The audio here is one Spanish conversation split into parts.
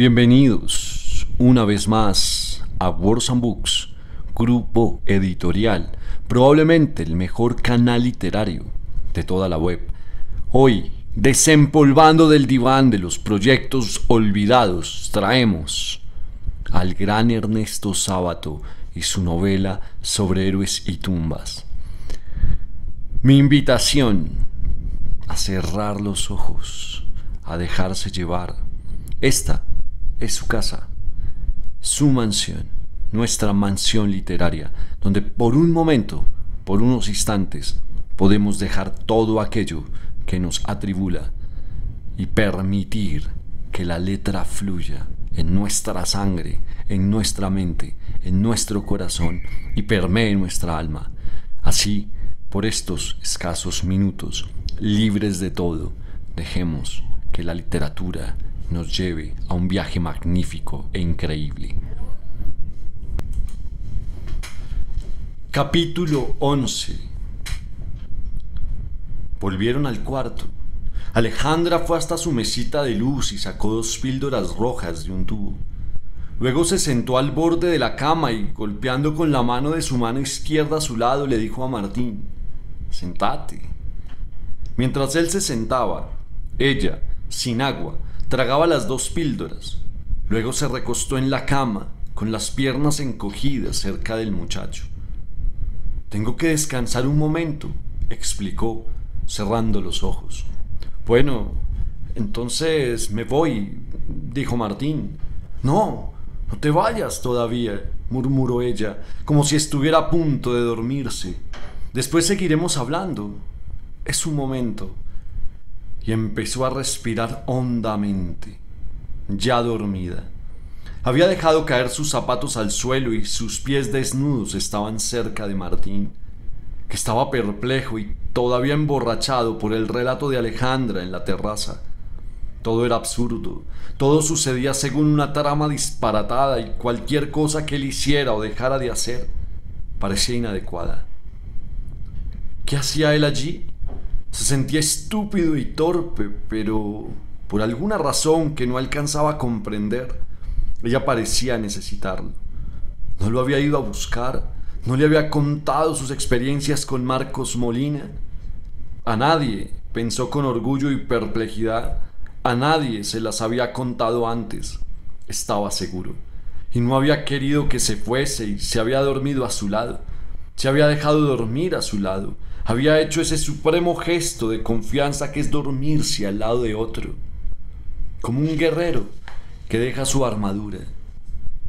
Bienvenidos una vez más a Words and Books, grupo editorial, probablemente el mejor canal literario de toda la web. Hoy, desempolvando del diván de los proyectos olvidados, traemos al gran Ernesto Sábato y su novela sobre héroes y tumbas. Mi invitación a cerrar los ojos, a dejarse llevar. Esta es su casa, su mansión, nuestra mansión literaria, donde por un momento, por unos instantes, podemos dejar todo aquello que nos atribula y permitir que la letra fluya en nuestra sangre, en nuestra mente, en nuestro corazón y permee nuestra alma. Así, por estos escasos minutos, libres de todo, dejemos que la literatura nos lleve a un viaje magnífico e increíble. Capítulo 11 Volvieron al cuarto. Alejandra fue hasta su mesita de luz y sacó dos píldoras rojas de un tubo. Luego se sentó al borde de la cama y golpeando con la mano de su mano izquierda a su lado le dijo a Martín, sentate. Mientras él se sentaba, ella, sin agua, Tragaba las dos píldoras. Luego se recostó en la cama, con las piernas encogidas cerca del muchacho. Tengo que descansar un momento, explicó, cerrando los ojos. Bueno, entonces me voy, dijo Martín. No, no te vayas todavía, murmuró ella, como si estuviera a punto de dormirse. Después seguiremos hablando. Es un momento y empezó a respirar hondamente, ya dormida. Había dejado caer sus zapatos al suelo y sus pies desnudos estaban cerca de Martín, que estaba perplejo y todavía emborrachado por el relato de Alejandra en la terraza. Todo era absurdo, todo sucedía según una trama disparatada y cualquier cosa que él hiciera o dejara de hacer parecía inadecuada. ¿Qué hacía él allí? Se sentía estúpido y torpe, pero por alguna razón que no alcanzaba a comprender, ella parecía necesitarlo. No lo había ido a buscar, no le había contado sus experiencias con Marcos Molina. A nadie, pensó con orgullo y perplejidad, a nadie se las había contado antes, estaba seguro. Y no había querido que se fuese y se había dormido a su lado, se había dejado dormir a su lado había hecho ese supremo gesto de confianza que es dormirse al lado de otro, como un guerrero que deja su armadura.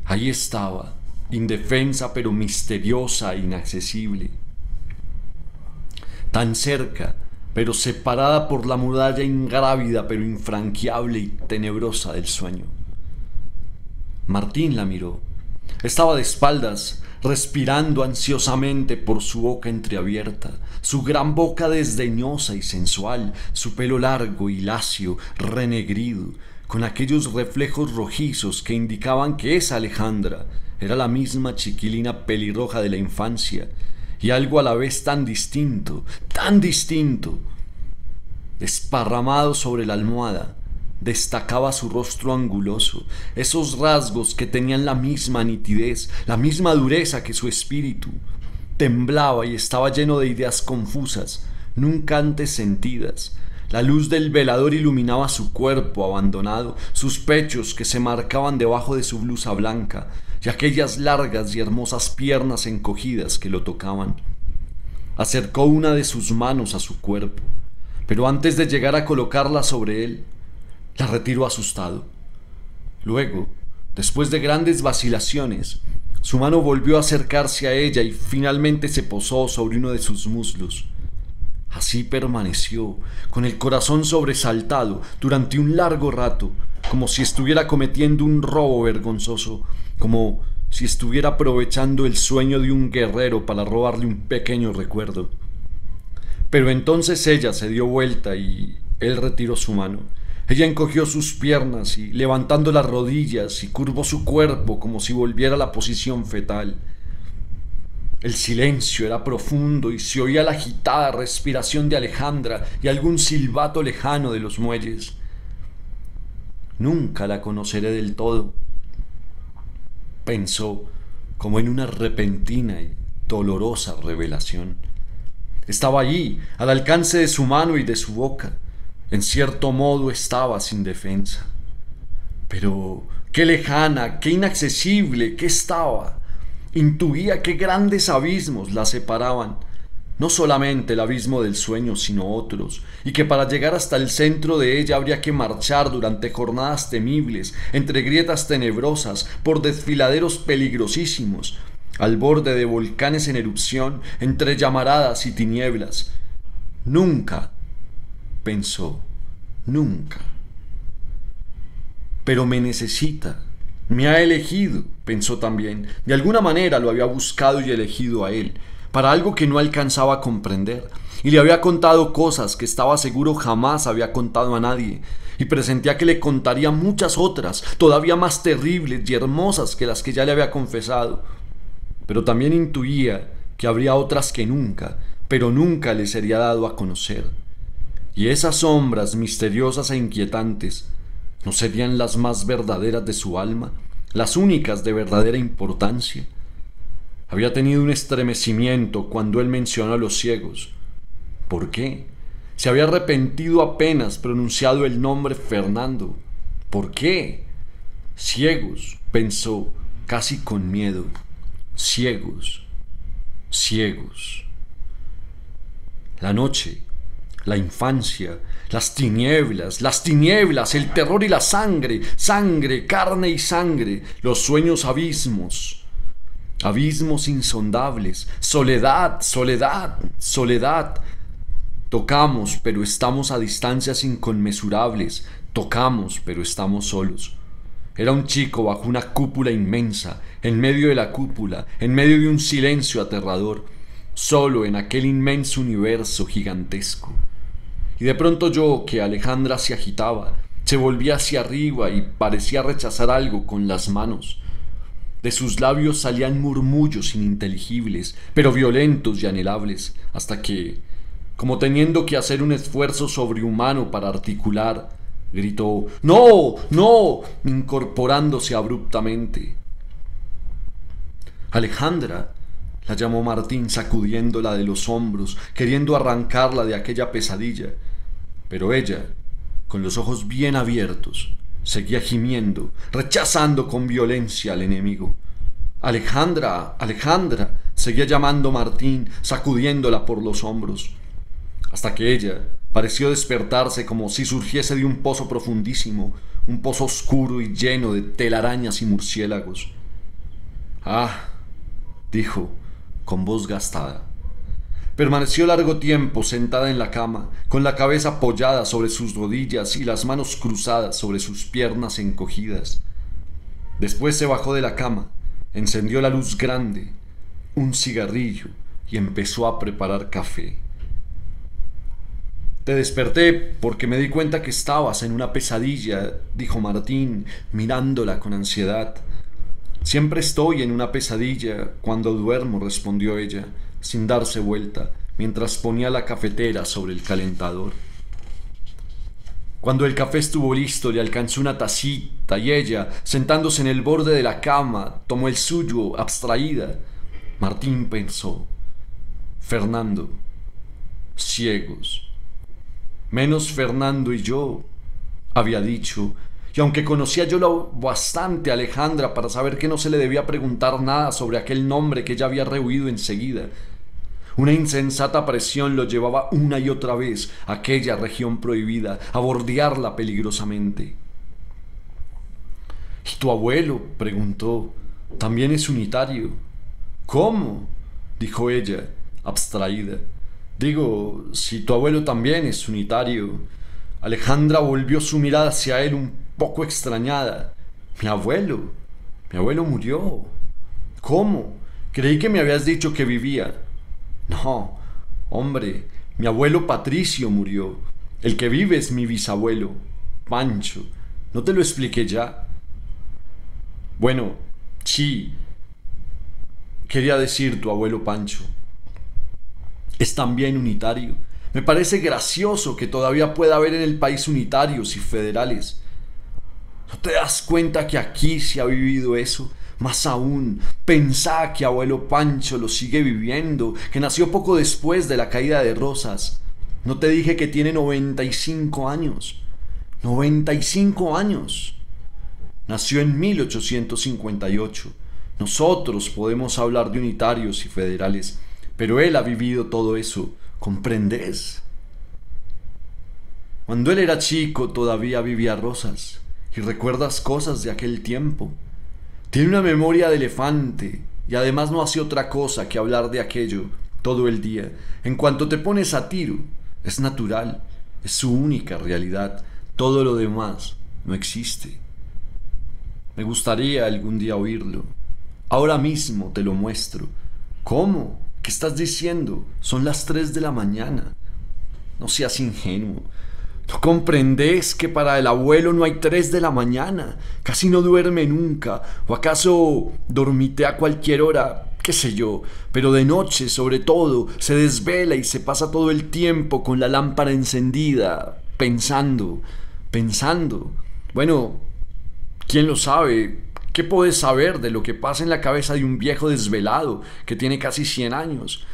Ahí estaba, indefensa pero misteriosa e inaccesible. Tan cerca, pero separada por la muralla ingrávida pero infranqueable y tenebrosa del sueño. Martín la miró. Estaba de espaldas, respirando ansiosamente por su boca entreabierta, su gran boca desdeñosa y sensual, su pelo largo y lacio, renegrido, con aquellos reflejos rojizos que indicaban que esa Alejandra era la misma chiquilina pelirroja de la infancia, y algo a la vez tan distinto, tan distinto, desparramado sobre la almohada, destacaba su rostro anguloso, esos rasgos que tenían la misma nitidez, la misma dureza que su espíritu. Temblaba y estaba lleno de ideas confusas, nunca antes sentidas. La luz del velador iluminaba su cuerpo abandonado, sus pechos que se marcaban debajo de su blusa blanca, y aquellas largas y hermosas piernas encogidas que lo tocaban. Acercó una de sus manos a su cuerpo, pero antes de llegar a colocarla sobre él, la retiró asustado. Luego, después de grandes vacilaciones, su mano volvió a acercarse a ella y finalmente se posó sobre uno de sus muslos. Así permaneció, con el corazón sobresaltado, durante un largo rato, como si estuviera cometiendo un robo vergonzoso, como si estuviera aprovechando el sueño de un guerrero para robarle un pequeño recuerdo. Pero entonces ella se dio vuelta y él retiró su mano ella encogió sus piernas y, levantando las rodillas, y curvó su cuerpo como si volviera a la posición fetal. El silencio era profundo y se oía la agitada respiración de Alejandra y algún silbato lejano de los muelles. Nunca la conoceré del todo, pensó como en una repentina y dolorosa revelación. Estaba allí, al alcance de su mano y de su boca en cierto modo estaba sin defensa. Pero qué lejana, qué inaccesible, qué estaba. Intuía qué grandes abismos la separaban. No solamente el abismo del sueño, sino otros, y que para llegar hasta el centro de ella habría que marchar durante jornadas temibles, entre grietas tenebrosas, por desfiladeros peligrosísimos, al borde de volcanes en erupción, entre llamaradas y tinieblas. Nunca pensó, nunca. Pero me necesita, me ha elegido, pensó también. De alguna manera lo había buscado y elegido a él, para algo que no alcanzaba a comprender. Y le había contado cosas que estaba seguro jamás había contado a nadie. Y presentía que le contaría muchas otras, todavía más terribles y hermosas que las que ya le había confesado. Pero también intuía que habría otras que nunca, pero nunca le sería dado a conocer. Y esas sombras misteriosas e inquietantes, ¿no serían las más verdaderas de su alma, las únicas de verdadera importancia? Había tenido un estremecimiento cuando él mencionó a los ciegos. ¿Por qué? Se había arrepentido apenas pronunciado el nombre Fernando. ¿Por qué? Ciegos, pensó, casi con miedo. Ciegos, ciegos. La noche la infancia, las tinieblas, las tinieblas, el terror y la sangre, sangre, carne y sangre, los sueños abismos, abismos insondables, soledad, soledad, soledad. Tocamos, pero estamos a distancias inconmensurables, tocamos, pero estamos solos. Era un chico bajo una cúpula inmensa, en medio de la cúpula, en medio de un silencio aterrador, solo en aquel inmenso universo gigantesco y de pronto yo, que Alejandra se agitaba, se volvía hacia arriba y parecía rechazar algo con las manos. De sus labios salían murmullos ininteligibles, pero violentos y anhelables, hasta que, como teniendo que hacer un esfuerzo sobrehumano para articular, gritó ¡No! ¡No! incorporándose abruptamente. Alejandra, la llamó Martín sacudiéndola de los hombros, queriendo arrancarla de aquella pesadilla. Pero ella, con los ojos bien abiertos, seguía gimiendo, rechazando con violencia al enemigo. Alejandra, Alejandra, seguía llamando Martín, sacudiéndola por los hombros, hasta que ella pareció despertarse como si surgiese de un pozo profundísimo, un pozo oscuro y lleno de telarañas y murciélagos. Ah, dijo, con voz gastada. Permaneció largo tiempo sentada en la cama, con la cabeza apoyada sobre sus rodillas y las manos cruzadas sobre sus piernas encogidas. Después se bajó de la cama, encendió la luz grande, un cigarrillo y empezó a preparar café. Te desperté porque me di cuenta que estabas en una pesadilla, dijo Martín, mirándola con ansiedad. Siempre estoy en una pesadilla cuando duermo, respondió ella sin darse vuelta, mientras ponía la cafetera sobre el calentador. Cuando el café estuvo listo, le alcanzó una tacita y ella, sentándose en el borde de la cama, tomó el suyo, abstraída. Martín pensó, Fernando, ciegos. Menos Fernando y yo, había dicho, y aunque conocía yo lo bastante a Alejandra para saber que no se le debía preguntar nada sobre aquel nombre que ella había rehuido enseguida, una insensata presión lo llevaba una y otra vez a aquella región prohibida, a bordearla peligrosamente. ¿Y tu abuelo? preguntó. También es unitario. ¿Cómo? dijo ella, abstraída. Digo, si tu abuelo también es unitario. Alejandra volvió su mirada hacia él un poco extrañada. Mi abuelo. Mi abuelo murió. ¿Cómo? Creí que me habías dicho que vivía. No, hombre, mi abuelo Patricio murió. El que vive es mi bisabuelo, Pancho. ¿No te lo expliqué ya? Bueno, sí. Quería decir tu abuelo Pancho. Es también unitario. Me parece gracioso que todavía pueda haber en el país unitarios y federales. ¿No te das cuenta que aquí se ha vivido eso? Más aún, pensá que abuelo Pancho lo sigue viviendo, que nació poco después de la caída de Rosas. No te dije que tiene 95 años. 95 años. Nació en 1858. Nosotros podemos hablar de unitarios y federales, pero él ha vivido todo eso. ¿Comprendes? Cuando él era chico todavía vivía Rosas y recuerdas cosas de aquel tiempo. Tiene una memoria de elefante y además no hace otra cosa que hablar de aquello todo el día. En cuanto te pones a tiro, es natural, es su única realidad. Todo lo demás no existe. Me gustaría algún día oírlo. Ahora mismo te lo muestro. ¿Cómo? ¿Qué estás diciendo? Son las 3 de la mañana. No seas ingenuo. No comprendes que para el abuelo no hay tres de la mañana, casi no duerme nunca, o acaso dormite a cualquier hora, qué sé yo, pero de noche sobre todo se desvela y se pasa todo el tiempo con la lámpara encendida, pensando, pensando. Bueno, ¿quién lo sabe? ¿Qué podés saber de lo que pasa en la cabeza de un viejo desvelado que tiene casi 100 años?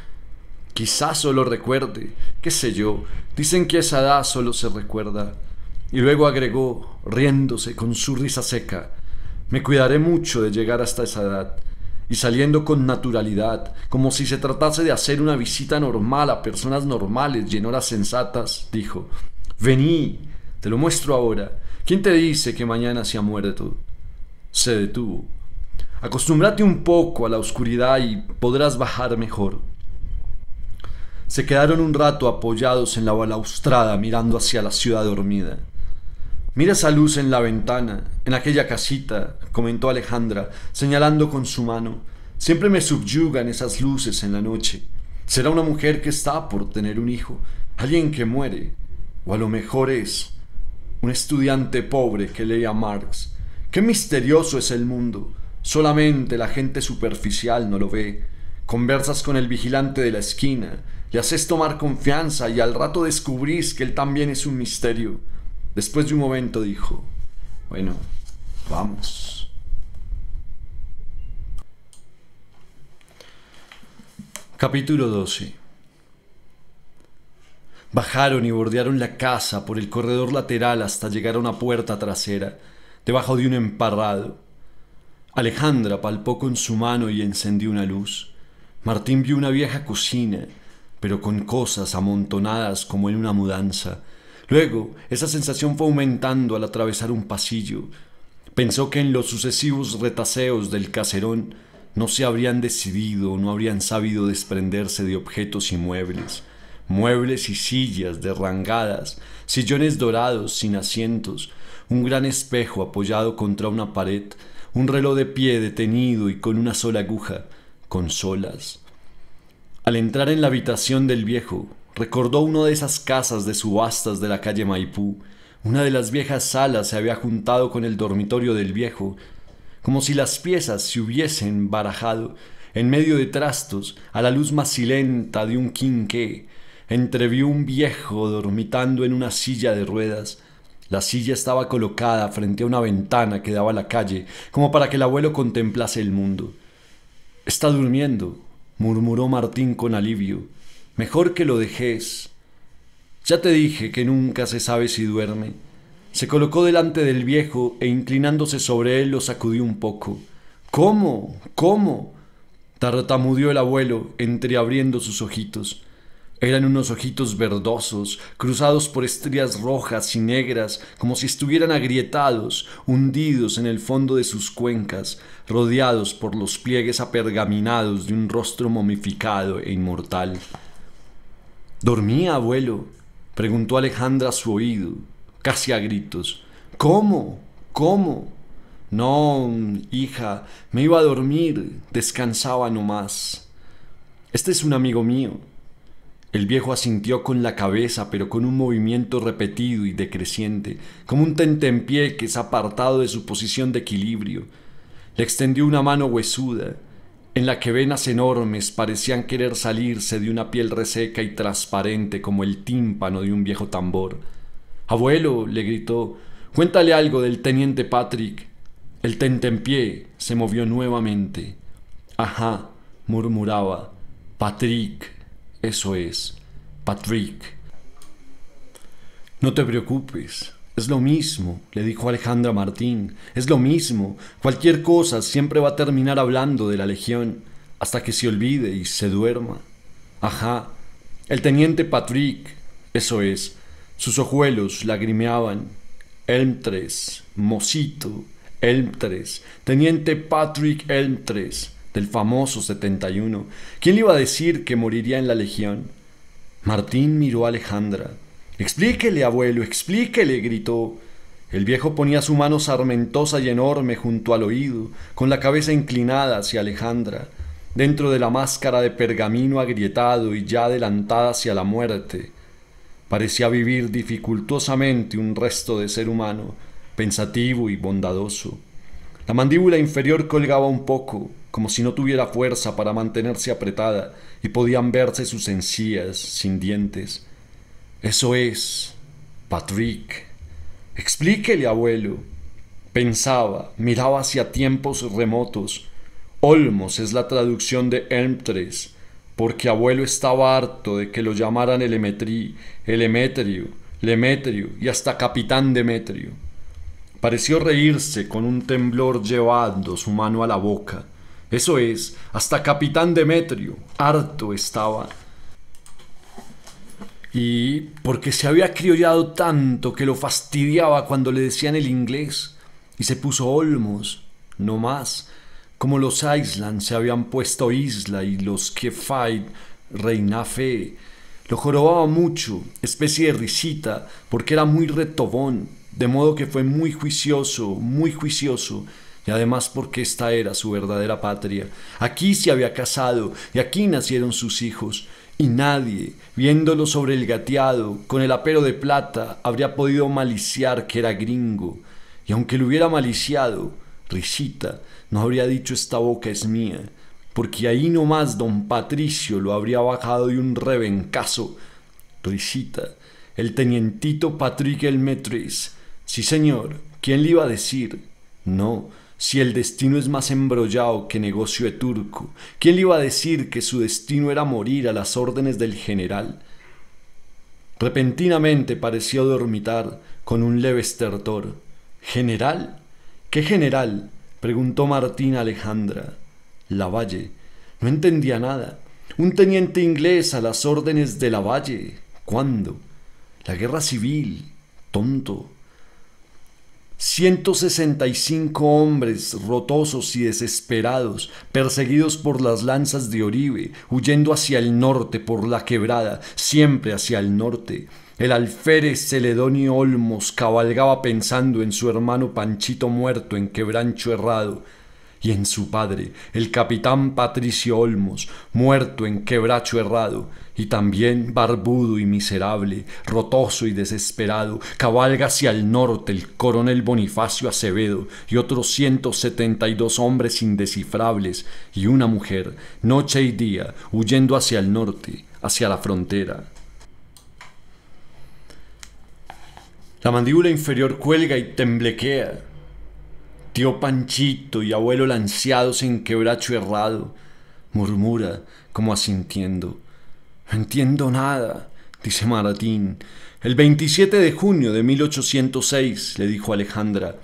Quizás solo recuerde, qué sé yo, dicen que esa edad solo se recuerda. Y luego agregó, riéndose con su risa seca, me cuidaré mucho de llegar hasta esa edad, y saliendo con naturalidad, como si se tratase de hacer una visita normal a personas normales y en horas sensatas, dijo, vení, te lo muestro ahora, ¿quién te dice que mañana se ha muerto? Se detuvo. Acostúmbrate un poco a la oscuridad y podrás bajar mejor. Se quedaron un rato apoyados en la balaustrada mirando hacia la ciudad dormida. Mira esa luz en la ventana, en aquella casita, comentó Alejandra, señalando con su mano. Siempre me subyugan esas luces en la noche. Será una mujer que está por tener un hijo, alguien que muere, o a lo mejor es un estudiante pobre que lee a Marx. Qué misterioso es el mundo. Solamente la gente superficial no lo ve. Conversas con el vigilante de la esquina, y haces tomar confianza y al rato descubrís que él también es un misterio. Después de un momento dijo, bueno, vamos. Capítulo 12. Bajaron y bordearon la casa por el corredor lateral hasta llegar a una puerta trasera, debajo de un emparrado. Alejandra palpó con su mano y encendió una luz. Martín vio una vieja cocina, pero con cosas amontonadas como en una mudanza. Luego, esa sensación fue aumentando al atravesar un pasillo. Pensó que en los sucesivos retaseos del caserón no se habrían decidido, no habrían sabido desprenderse de objetos y muebles, muebles y sillas derrangadas, sillones dorados sin asientos, un gran espejo apoyado contra una pared, un reloj de pie detenido y con una sola aguja, consolas, al entrar en la habitación del viejo, recordó una de esas casas de subastas de la calle Maipú. Una de las viejas salas se había juntado con el dormitorio del viejo, como si las piezas se hubiesen barajado en medio de trastos, a la luz macilenta de un quinqué, entrevió un viejo dormitando en una silla de ruedas. La silla estaba colocada frente a una ventana que daba a la calle, como para que el abuelo contemplase el mundo. Está durmiendo, murmuró Martín con alivio. Mejor que lo dejes. Ya te dije que nunca se sabe si duerme. Se colocó delante del viejo e inclinándose sobre él lo sacudió un poco. ¿Cómo? ¿Cómo? Tartamudeó el abuelo, entreabriendo sus ojitos. Eran unos ojitos verdosos, cruzados por estrías rojas y negras, como si estuvieran agrietados, hundidos en el fondo de sus cuencas, rodeados por los pliegues apergaminados de un rostro momificado e inmortal. ¿Dormía, abuelo? preguntó Alejandra a su oído, casi a gritos. ¿Cómo? ¿Cómo? No, hija, me iba a dormir, descansaba nomás. Este es un amigo mío. El viejo asintió con la cabeza, pero con un movimiento repetido y decreciente, como un tentempié que es apartado de su posición de equilibrio. Le extendió una mano huesuda, en la que venas enormes parecían querer salirse de una piel reseca y transparente como el tímpano de un viejo tambor. Abuelo, le gritó, cuéntale algo del teniente Patrick. El pie se movió nuevamente. Ajá, murmuraba. Patrick, eso es, Patrick. No te preocupes, es lo mismo, le dijo Alejandra Martín, es lo mismo, cualquier cosa siempre va a terminar hablando de la Legión, hasta que se olvide y se duerma. Ajá, el teniente Patrick, eso es, sus ojuelos lagrimeaban. Elmtres, Mosito, Elmtres, teniente Patrick Elmtres, del famoso 71. ¿Quién le iba a decir que moriría en la Legión? Martín miró a Alejandra. Explíquele, abuelo, explíquele, gritó. El viejo ponía su mano sarmentosa y enorme junto al oído, con la cabeza inclinada hacia Alejandra, dentro de la máscara de pergamino agrietado y ya adelantada hacia la muerte. Parecía vivir dificultosamente un resto de ser humano, pensativo y bondadoso. La mandíbula inferior colgaba un poco, como si no tuviera fuerza para mantenerse apretada, y podían verse sus encías sin dientes. Eso es, Patrick. Explíquele, abuelo. Pensaba, miraba hacia tiempos remotos. Olmos es la traducción de Elmtres, porque abuelo estaba harto de que lo llamaran Elemetri, Elemetrio, Lemetrio y hasta Capitán Demetrio. Pareció reírse con un temblor llevando su mano a la boca. Eso es, hasta Capitán Demetrio, harto estaba y porque se había criollado tanto que lo fastidiaba cuando le decían el inglés, y se puso Olmos, no más, como los Island se habían puesto Isla y los Kefai, Reina Fe. Lo jorobaba mucho, especie de risita, porque era muy retobón, de modo que fue muy juicioso, muy juicioso, y además porque esta era su verdadera patria. Aquí se había casado y aquí nacieron sus hijos. Y nadie, viéndolo sobre el gateado, con el apero de plata, habría podido maliciar que era gringo. Y aunque lo hubiera maliciado, Risita no habría dicho esta boca es mía, porque ahí nomás don Patricio lo habría bajado de un rebencazo. Risita, el tenientito Patrick el Metris. Sí, señor, ¿quién le iba a decir? No, si el destino es más embrollado que negocio turco, ¿quién le iba a decir que su destino era morir a las órdenes del general? Repentinamente pareció dormitar con un leve estertor. ¿General? ¿Qué general? preguntó Martín Alejandra. Lavalle. No entendía nada. Un teniente inglés a las órdenes de Lavalle. ¿Cuándo? La guerra civil. Tonto. Ciento sesenta y cinco hombres rotosos y desesperados, perseguidos por las lanzas de Oribe, huyendo hacia el norte por la quebrada, siempre hacia el norte. El alférez Celedonio Olmos cabalgaba pensando en su hermano Panchito muerto en quebrancho errado y en su padre, el capitán Patricio Olmos, muerto en quebracho errado, y también barbudo y miserable, rotoso y desesperado, cabalga hacia el norte el coronel Bonifacio Acevedo y otros 172 hombres indescifrables y una mujer, noche y día, huyendo hacia el norte, hacia la frontera. La mandíbula inferior cuelga y temblequea, Tío Panchito y abuelo lanceados en quebracho errado, murmura como asintiendo. No entiendo nada, dice Maratín. El 27 de junio de 1806, le dijo Alejandra,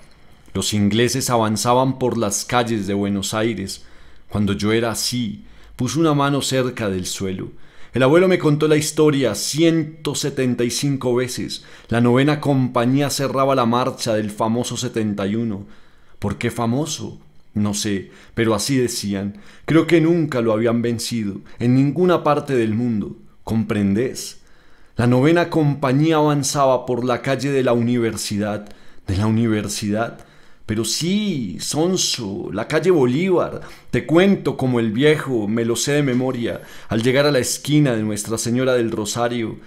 los ingleses avanzaban por las calles de Buenos Aires. Cuando yo era así, puso una mano cerca del suelo. El abuelo me contó la historia 175 veces. La novena compañía cerraba la marcha del famoso 71. ¿Por qué famoso? No sé, pero así decían. Creo que nunca lo habían vencido, en ninguna parte del mundo. ¿Comprendés? La novena compañía avanzaba por la calle de la universidad, de la universidad. Pero sí, Sonso, la calle Bolívar. Te cuento como el viejo, me lo sé de memoria, al llegar a la esquina de Nuestra Señora del Rosario.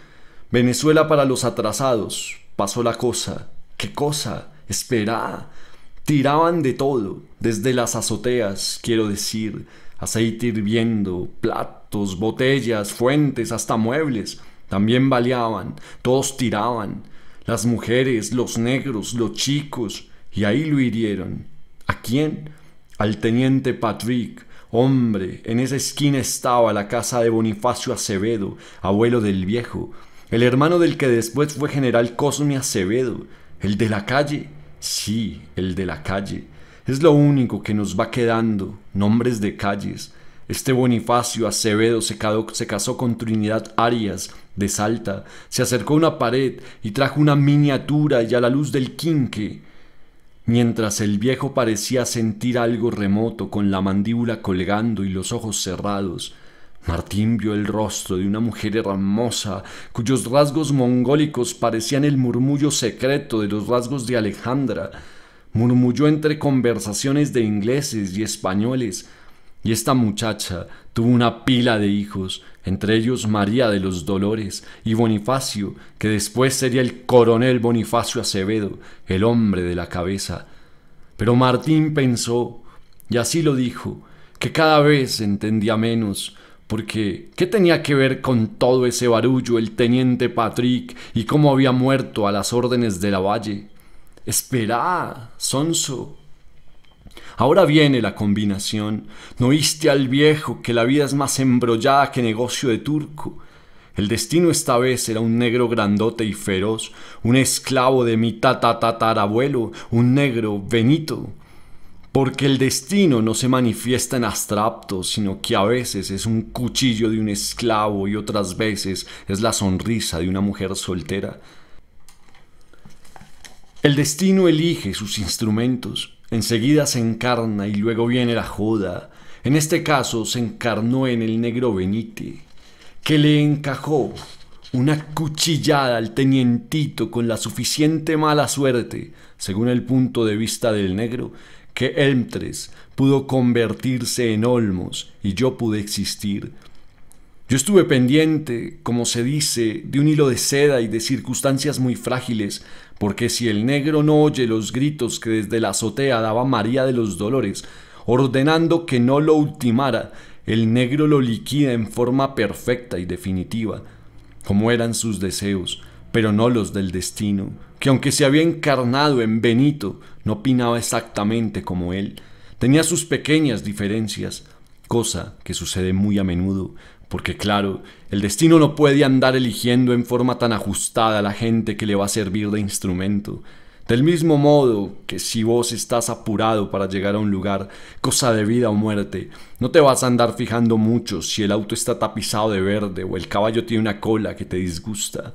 Venezuela para los atrasados. Pasó la cosa. ¿Qué cosa? Espera. Tiraban de todo, desde las azoteas, quiero decir, aceite hirviendo, platos, botellas, fuentes, hasta muebles. También baleaban, todos tiraban, las mujeres, los negros, los chicos, y ahí lo hirieron. ¿A quién? Al teniente Patrick, Hombre, en esa esquina estaba la casa de Bonifacio Acevedo, abuelo del viejo, el hermano del que después fue general Cosme Acevedo, el de la calle. Sí, el de la calle. Es lo único que nos va quedando, nombres de calles. Este Bonifacio Acevedo se, casó con Trinidad Arias de Salta, se acercó a una pared y trajo una miniatura y a la luz del quinque. Mientras el viejo parecía sentir algo remoto con la mandíbula colgando y los ojos cerrados, Martín vio el rostro de una mujer hermosa, cuyos rasgos mongólicos parecían el murmullo secreto de los rasgos de Alejandra. Murmulló entre conversaciones de ingleses y españoles, y esta muchacha tuvo una pila de hijos, entre ellos María de los Dolores y Bonifacio, que después sería el coronel Bonifacio Acevedo, el hombre de la cabeza. Pero Martín pensó, y así lo dijo, que cada vez entendía menos, porque, ¿qué tenía que ver con todo ese barullo el teniente Patrick y cómo había muerto a las órdenes de la Valle? Sonso. Ahora viene la combinación. ¿No oíste al viejo que la vida es más embrollada que negocio de turco? El destino esta vez era un negro grandote y feroz, un esclavo de mi tatatatarabuelo, un negro Benito, porque el destino no se manifiesta en abstracto, sino que a veces es un cuchillo de un esclavo y otras veces es la sonrisa de una mujer soltera. El destino elige sus instrumentos, enseguida se encarna y luego viene la joda. En este caso se encarnó en el negro Benite, que le encajó una cuchillada al tenientito con la suficiente mala suerte, según el punto de vista del negro, que Elmtres pudo convertirse en Olmos y yo pude existir. Yo estuve pendiente, como se dice, de un hilo de seda y de circunstancias muy frágiles, porque si el negro no oye los gritos que desde la azotea daba María de los Dolores, ordenando que no lo ultimara, el negro lo liquida en forma perfecta y definitiva, como eran sus deseos, pero no los del destino, que aunque se había encarnado en Benito, no opinaba exactamente como él. Tenía sus pequeñas diferencias, cosa que sucede muy a menudo, porque claro, el destino no puede andar eligiendo en forma tan ajustada a la gente que le va a servir de instrumento. Del mismo modo que si vos estás apurado para llegar a un lugar, cosa de vida o muerte, no te vas a andar fijando mucho si el auto está tapizado de verde o el caballo tiene una cola que te disgusta.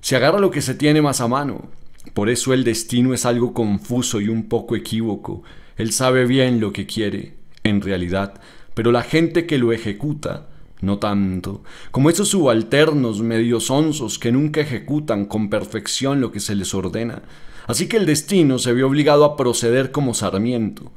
Se agarra lo que se tiene más a mano, por eso el destino es algo confuso y un poco equívoco. Él sabe bien lo que quiere, en realidad, pero la gente que lo ejecuta, no tanto, como esos subalternos medio sonsos que nunca ejecutan con perfección lo que se les ordena. Así que el destino se ve obligado a proceder como Sarmiento,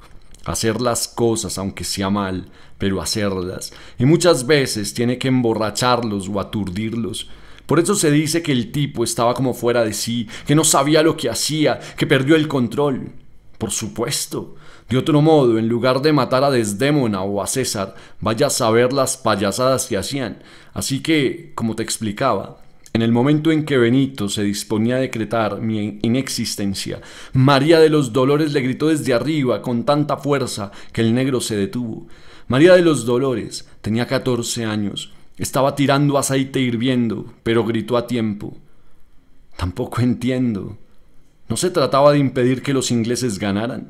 hacer las cosas aunque sea mal, pero hacerlas, y muchas veces tiene que emborracharlos o aturdirlos, por eso se dice que el tipo estaba como fuera de sí, que no sabía lo que hacía, que perdió el control. Por supuesto. De otro modo, en lugar de matar a Desdémona o a César, vaya a saber las payasadas que hacían. Así que, como te explicaba, en el momento en que Benito se disponía a decretar mi inexistencia, María de los Dolores le gritó desde arriba con tanta fuerza que el negro se detuvo. María de los Dolores tenía 14 años, estaba tirando aceite hirviendo, pero gritó a tiempo. Tampoco entiendo. No se trataba de impedir que los ingleses ganaran.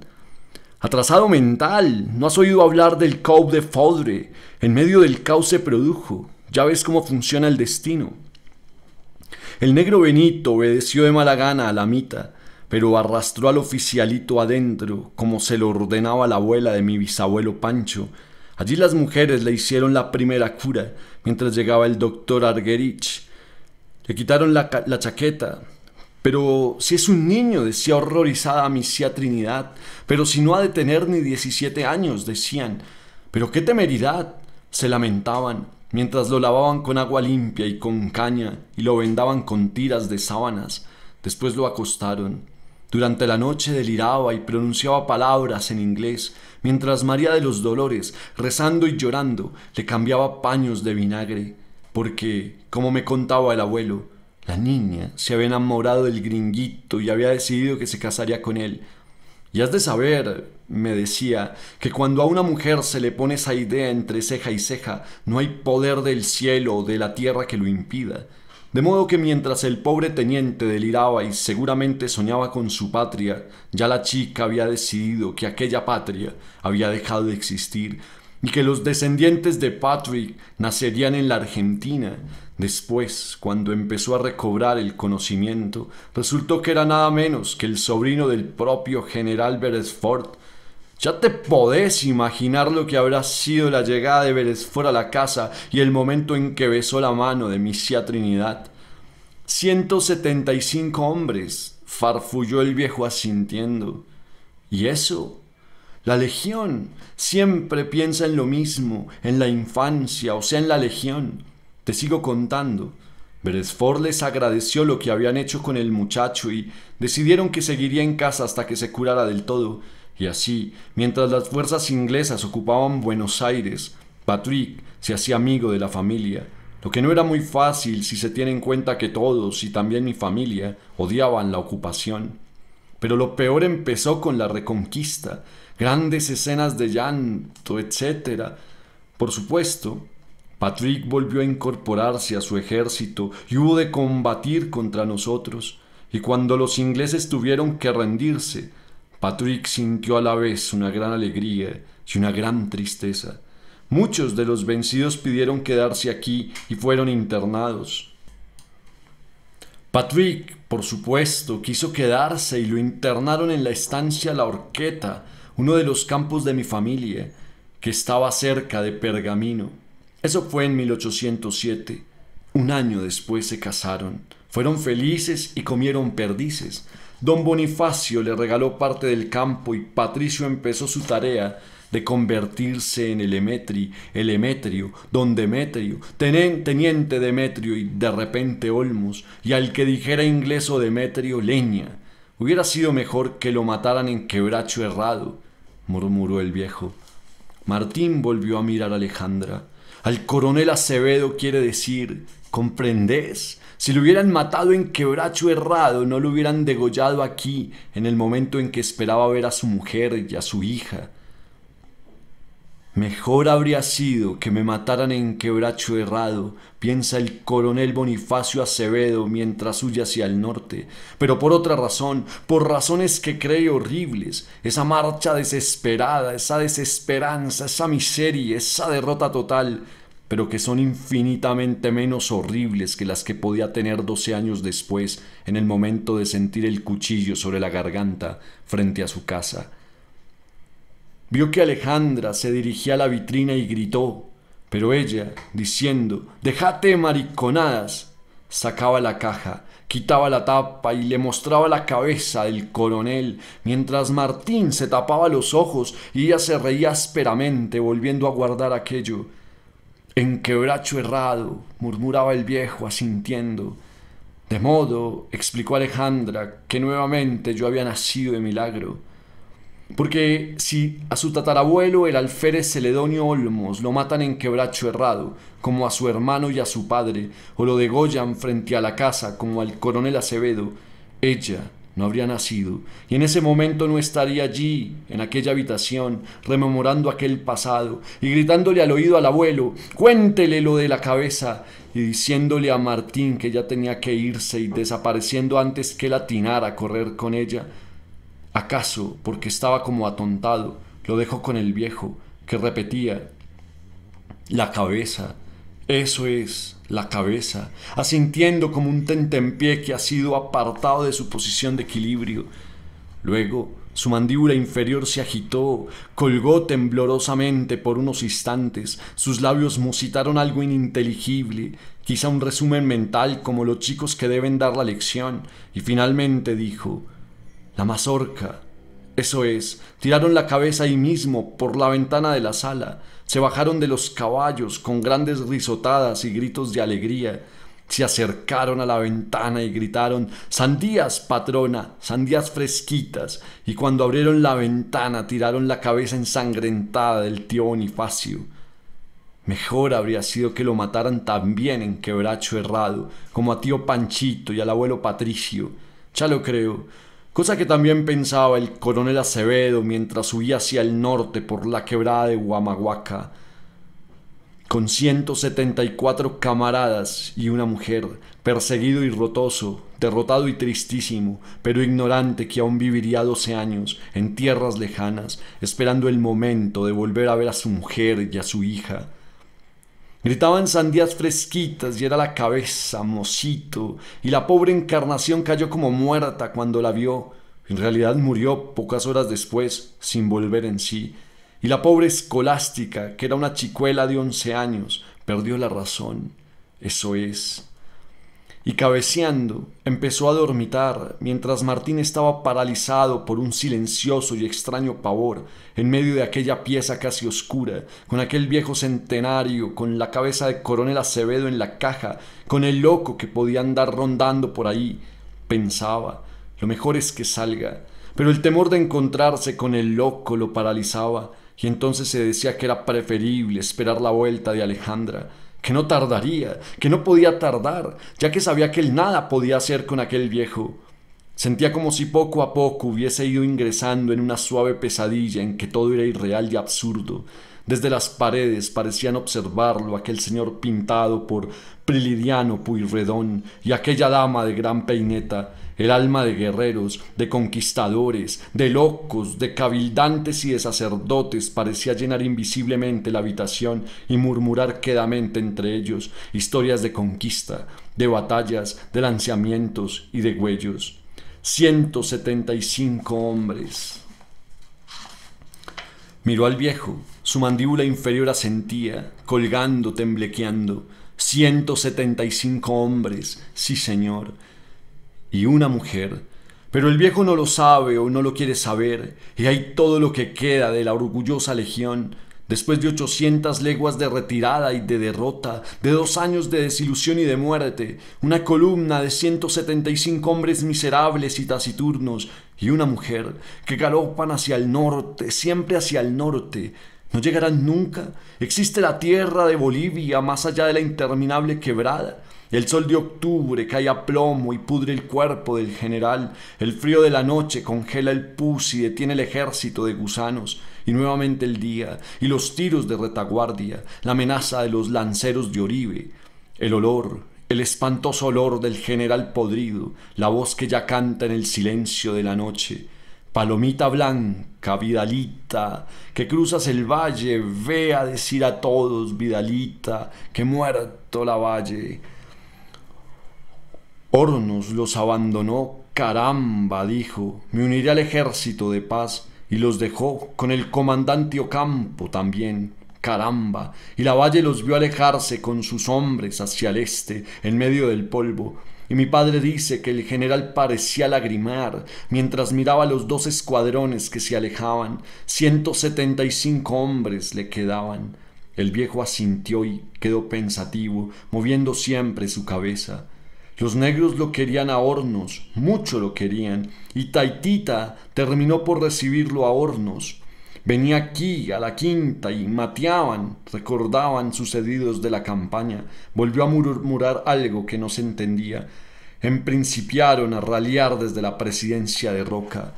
Atrasado mental, no has oído hablar del Cove de Fodre? En medio del caos se produjo. Ya ves cómo funciona el destino. El negro Benito obedeció de mala gana a la mita, pero arrastró al oficialito adentro, como se lo ordenaba la abuela de mi bisabuelo Pancho. Allí las mujeres le hicieron la primera cura mientras llegaba el doctor Argerich. Le quitaron la, chaqueta. Pero si es un niño, decía horrorizada Misía Trinidad, pero si no ha de tener ni 17 años, decían. Pero qué temeridad, se lamentaban, mientras lo lavaban con agua limpia y con caña y lo vendaban con tiras de sábanas. Después lo acostaron. Durante la noche deliraba y pronunciaba palabras en inglés, mientras María de los Dolores, rezando y llorando, le cambiaba paños de vinagre, porque, como me contaba el abuelo, la niña se había enamorado del gringuito y había decidido que se casaría con él. Y has de saber, me decía, que cuando a una mujer se le pone esa idea entre ceja y ceja, no hay poder del cielo o de la tierra que lo impida. De modo que mientras el pobre teniente deliraba y seguramente soñaba con su patria, ya la chica había decidido que aquella patria había dejado de existir y que los descendientes de Patrick nacerían en la Argentina. Después, cuando empezó a recobrar el conocimiento, resultó que era nada menos que el sobrino del propio general Beresford, ya te podés imaginar lo que habrá sido la llegada de Beresford a la casa y el momento en que besó la mano de Misia Trinidad. 175 hombres, farfulló el viejo asintiendo. ¿Y eso? La legión siempre piensa en lo mismo, en la infancia, o sea, en la legión. Te sigo contando. Beresford les agradeció lo que habían hecho con el muchacho y decidieron que seguiría en casa hasta que se curara del todo. Y así, mientras las fuerzas inglesas ocupaban Buenos Aires, Patrick se hacía amigo de la familia, lo que no era muy fácil si se tiene en cuenta que todos, y también mi familia, odiaban la ocupación. Pero lo peor empezó con la reconquista, grandes escenas de llanto, etc. Por supuesto, Patrick volvió a incorporarse a su ejército y hubo de combatir contra nosotros, y cuando los ingleses tuvieron que rendirse, Patrick sintió a la vez una gran alegría y una gran tristeza. Muchos de los vencidos pidieron quedarse aquí y fueron internados. Patrick, por supuesto, quiso quedarse y lo internaron en la estancia La Horqueta, uno de los campos de mi familia, que estaba cerca de Pergamino. Eso fue en 1807. Un año después se casaron, fueron felices y comieron perdices. Don Bonifacio le regaló parte del campo y Patricio empezó su tarea de convertirse en el Emetri, el Emetrio, don Demetrio, teniente Demetrio y de repente Olmos, y al que dijera inglés o Demetrio, leña. Hubiera sido mejor que lo mataran en quebracho errado, murmuró el viejo. Martín volvió a mirar a Alejandra. Al coronel Acevedo quiere decir, ¿comprendés? Si lo hubieran matado en quebracho errado, no lo hubieran degollado aquí, en el momento en que esperaba ver a su mujer y a su hija. Mejor habría sido que me mataran en quebracho errado, piensa el coronel Bonifacio Acevedo mientras huye hacia el norte, pero por otra razón, por razones que cree horribles, esa marcha desesperada, esa desesperanza, esa miseria, esa derrota total, pero que son infinitamente menos horribles que las que podía tener doce años después en el momento de sentir el cuchillo sobre la garganta frente a su casa. Vio que Alejandra se dirigía a la vitrina y gritó, pero ella, diciendo, «¡Déjate, mariconadas, sacaba la caja, quitaba la tapa y le mostraba la cabeza del coronel, mientras Martín se tapaba los ojos y ella se reía ásperamente volviendo a guardar aquello. En quebracho errado, murmuraba el viejo asintiendo. De modo, explicó Alejandra, que nuevamente yo había nacido de milagro. Porque si a su tatarabuelo, el alférez Celedonio Olmos, lo matan en quebracho errado, como a su hermano y a su padre, o lo degollan frente a la casa, como al coronel Acevedo, ella, no habría nacido, y en ese momento no estaría allí, en aquella habitación, rememorando aquel pasado, y gritándole al oído al abuelo, cuéntele lo de la cabeza, y diciéndole a Martín que ya tenía que irse y desapareciendo antes que él atinara a correr con ella. ¿Acaso, porque estaba como atontado, lo dejó con el viejo, que repetía, la cabeza, eso es la cabeza, asintiendo como un tentempié que ha sido apartado de su posición de equilibrio. Luego, su mandíbula inferior se agitó, colgó temblorosamente por unos instantes, sus labios musitaron algo ininteligible, quizá un resumen mental como los chicos que deben dar la lección, y finalmente dijo, La mazorca eso es, tiraron la cabeza ahí mismo, por la ventana de la sala, se bajaron de los caballos con grandes risotadas y gritos de alegría, se acercaron a la ventana y gritaron, Sandías, patrona, sandías fresquitas, y cuando abrieron la ventana tiraron la cabeza ensangrentada del tío Bonifacio. Mejor habría sido que lo mataran también en quebracho errado, como a tío Panchito y al abuelo Patricio. Ya lo creo, cosa que también pensaba el coronel Acevedo mientras subía hacia el norte por la quebrada de Guamaguaca, con 174 camaradas y una mujer, perseguido y rotoso, derrotado y tristísimo, pero ignorante que aún viviría 12 años en tierras lejanas, esperando el momento de volver a ver a su mujer y a su hija. Gritaban sandías fresquitas y era la cabeza, mocito, y la pobre encarnación cayó como muerta cuando la vio. En realidad murió pocas horas después, sin volver en sí. Y la pobre escolástica, que era una chicuela de once años, perdió la razón. Eso es, y cabeceando empezó a dormitar mientras Martín estaba paralizado por un silencioso y extraño pavor en medio de aquella pieza casi oscura, con aquel viejo centenario, con la cabeza de coronel Acevedo en la caja, con el loco que podía andar rondando por ahí. Pensaba, lo mejor es que salga, pero el temor de encontrarse con el loco lo paralizaba y entonces se decía que era preferible esperar la vuelta de Alejandra que no tardaría, que no podía tardar, ya que sabía que él nada podía hacer con aquel viejo. Sentía como si poco a poco hubiese ido ingresando en una suave pesadilla en que todo era irreal y absurdo. Desde las paredes parecían observarlo aquel señor pintado por Prilidiano Puyredón y aquella dama de gran peineta, el alma de guerreros, de conquistadores, de locos, de cabildantes y de sacerdotes parecía llenar invisiblemente la habitación y murmurar quedamente entre ellos historias de conquista, de batallas, de lanceamientos y de huellos. 175 hombres. Miró al viejo, su mandíbula inferior asentía, colgando, temblequeando. 175 hombres, sí señor, y una mujer, pero el viejo no lo sabe o no lo quiere saber, y hay todo lo que queda de la orgullosa legión, después de 800 leguas de retirada y de derrota, de dos años de desilusión y de muerte, una columna de 175 hombres miserables y taciturnos, y una mujer que galopan hacia el norte, siempre hacia el norte, no llegarán nunca. Existe la tierra de Bolivia más allá de la interminable quebrada. El sol de octubre cae a plomo y pudre el cuerpo del general. El frío de la noche congela el pus y detiene el ejército de gusanos. Y nuevamente el día, y los tiros de retaguardia, la amenaza de los lanceros de Oribe. El olor, el espantoso olor del general podrido, la voz que ya canta en el silencio de la noche. Palomita blanca, Vidalita, que cruzas el valle, ve a decir a todos, Vidalita, que muerto la valle. Hornos los abandonó, caramba, dijo, me uniré al ejército de paz y los dejó con el comandante Ocampo también. Caramba, y la valle los vio alejarse con sus hombres hacia el este, en medio del polvo, y mi padre dice que el general parecía lagrimar mientras miraba los dos escuadrones que se alejaban. ciento setenta y cinco hombres le quedaban. El viejo asintió y quedó pensativo, moviendo siempre su cabeza. Los negros lo querían a hornos, mucho lo querían, y Taitita terminó por recibirlo a hornos. Venía aquí a la quinta y mateaban, recordaban sucedidos de la campaña. Volvió a murmurar algo que no se entendía. Emprincipiaron a ralear desde la presidencia de Roca.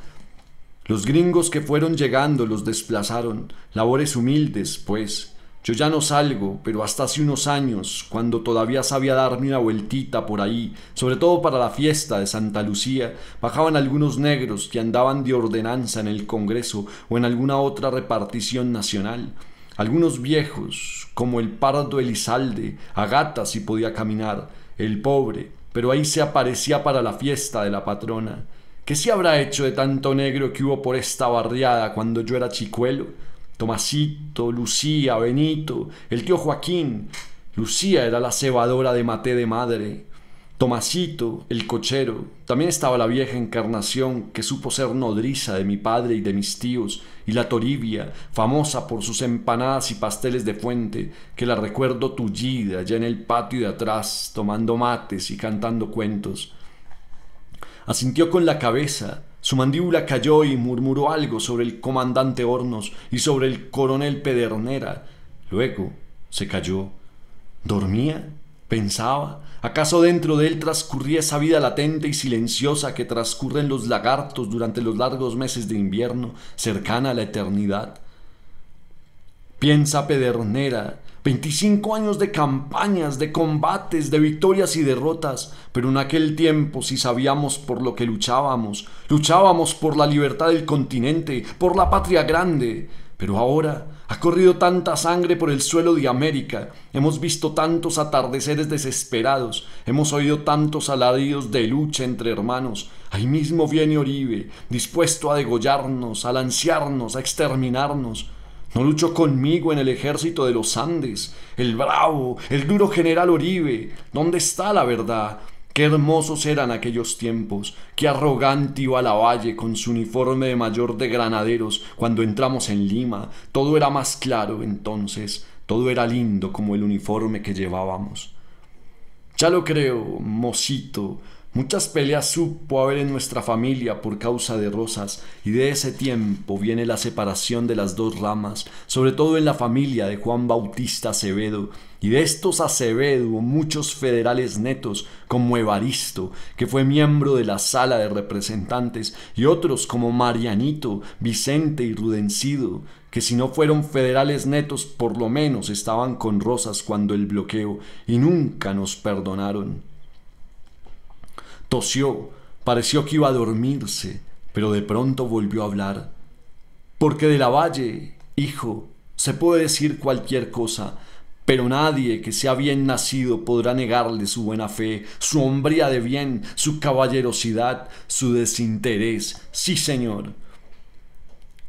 Los gringos que fueron llegando los desplazaron, labores humildes, pues. Yo ya no salgo, pero hasta hace unos años, cuando todavía sabía darme una vueltita por ahí, sobre todo para la fiesta de Santa Lucía, bajaban algunos negros que andaban de ordenanza en el Congreso o en alguna otra repartición nacional. Algunos viejos, como el pardo Elizalde, a gata si podía caminar, el pobre, pero ahí se aparecía para la fiesta de la patrona. ¿Qué se habrá hecho de tanto negro que hubo por esta barriada cuando yo era chicuelo? Tomasito, Lucía, Benito, el tío Joaquín. Lucía era la cebadora de maté de madre. Tomasito, el cochero. También estaba la vieja encarnación que supo ser nodriza de mi padre y de mis tíos, y la Toribia, famosa por sus empanadas y pasteles de fuente, que la recuerdo tullida ya en el patio de atrás, tomando mates y cantando cuentos. Asintió con la cabeza, su mandíbula cayó y murmuró algo sobre el comandante Hornos y sobre el coronel Pedernera. Luego se cayó. ¿Dormía? ¿Pensaba? ¿Acaso dentro de él transcurría esa vida latente y silenciosa que transcurren los lagartos durante los largos meses de invierno, cercana a la eternidad? Piensa Pedernera 25 años de campañas, de combates, de victorias y derrotas, pero en aquel tiempo si sabíamos por lo que luchábamos, luchábamos por la libertad del continente, por la patria grande, pero ahora ha corrido tanta sangre por el suelo de América, hemos visto tantos atardeceres desesperados, hemos oído tantos alaridos de lucha entre hermanos. Ahí mismo viene Oribe, dispuesto a degollarnos, a lanciarnos, a exterminarnos. No luchó conmigo en el ejército de los Andes, el bravo, el duro general Oribe. ¿Dónde está la verdad? Qué hermosos eran aquellos tiempos, qué arrogante iba la valle con su uniforme de mayor de granaderos cuando entramos en Lima. Todo era más claro entonces, todo era lindo como el uniforme que llevábamos. Ya lo creo, mocito, Muchas peleas supo haber en nuestra familia por causa de Rosas y de ese tiempo viene la separación de las dos ramas, sobre todo en la familia de Juan Bautista Acevedo y de estos Acevedo muchos federales netos como Evaristo, que fue miembro de la Sala de Representantes, y otros como Marianito, Vicente y Rudencido, que si no fueron federales netos por lo menos estaban con Rosas cuando el bloqueo y nunca nos perdonaron. Tosió, pareció que iba a dormirse, pero de pronto volvió a hablar. Porque de la valle, hijo, se puede decir cualquier cosa, pero nadie que sea bien nacido podrá negarle su buena fe, su hombría de bien, su caballerosidad, su desinterés. Sí, señor.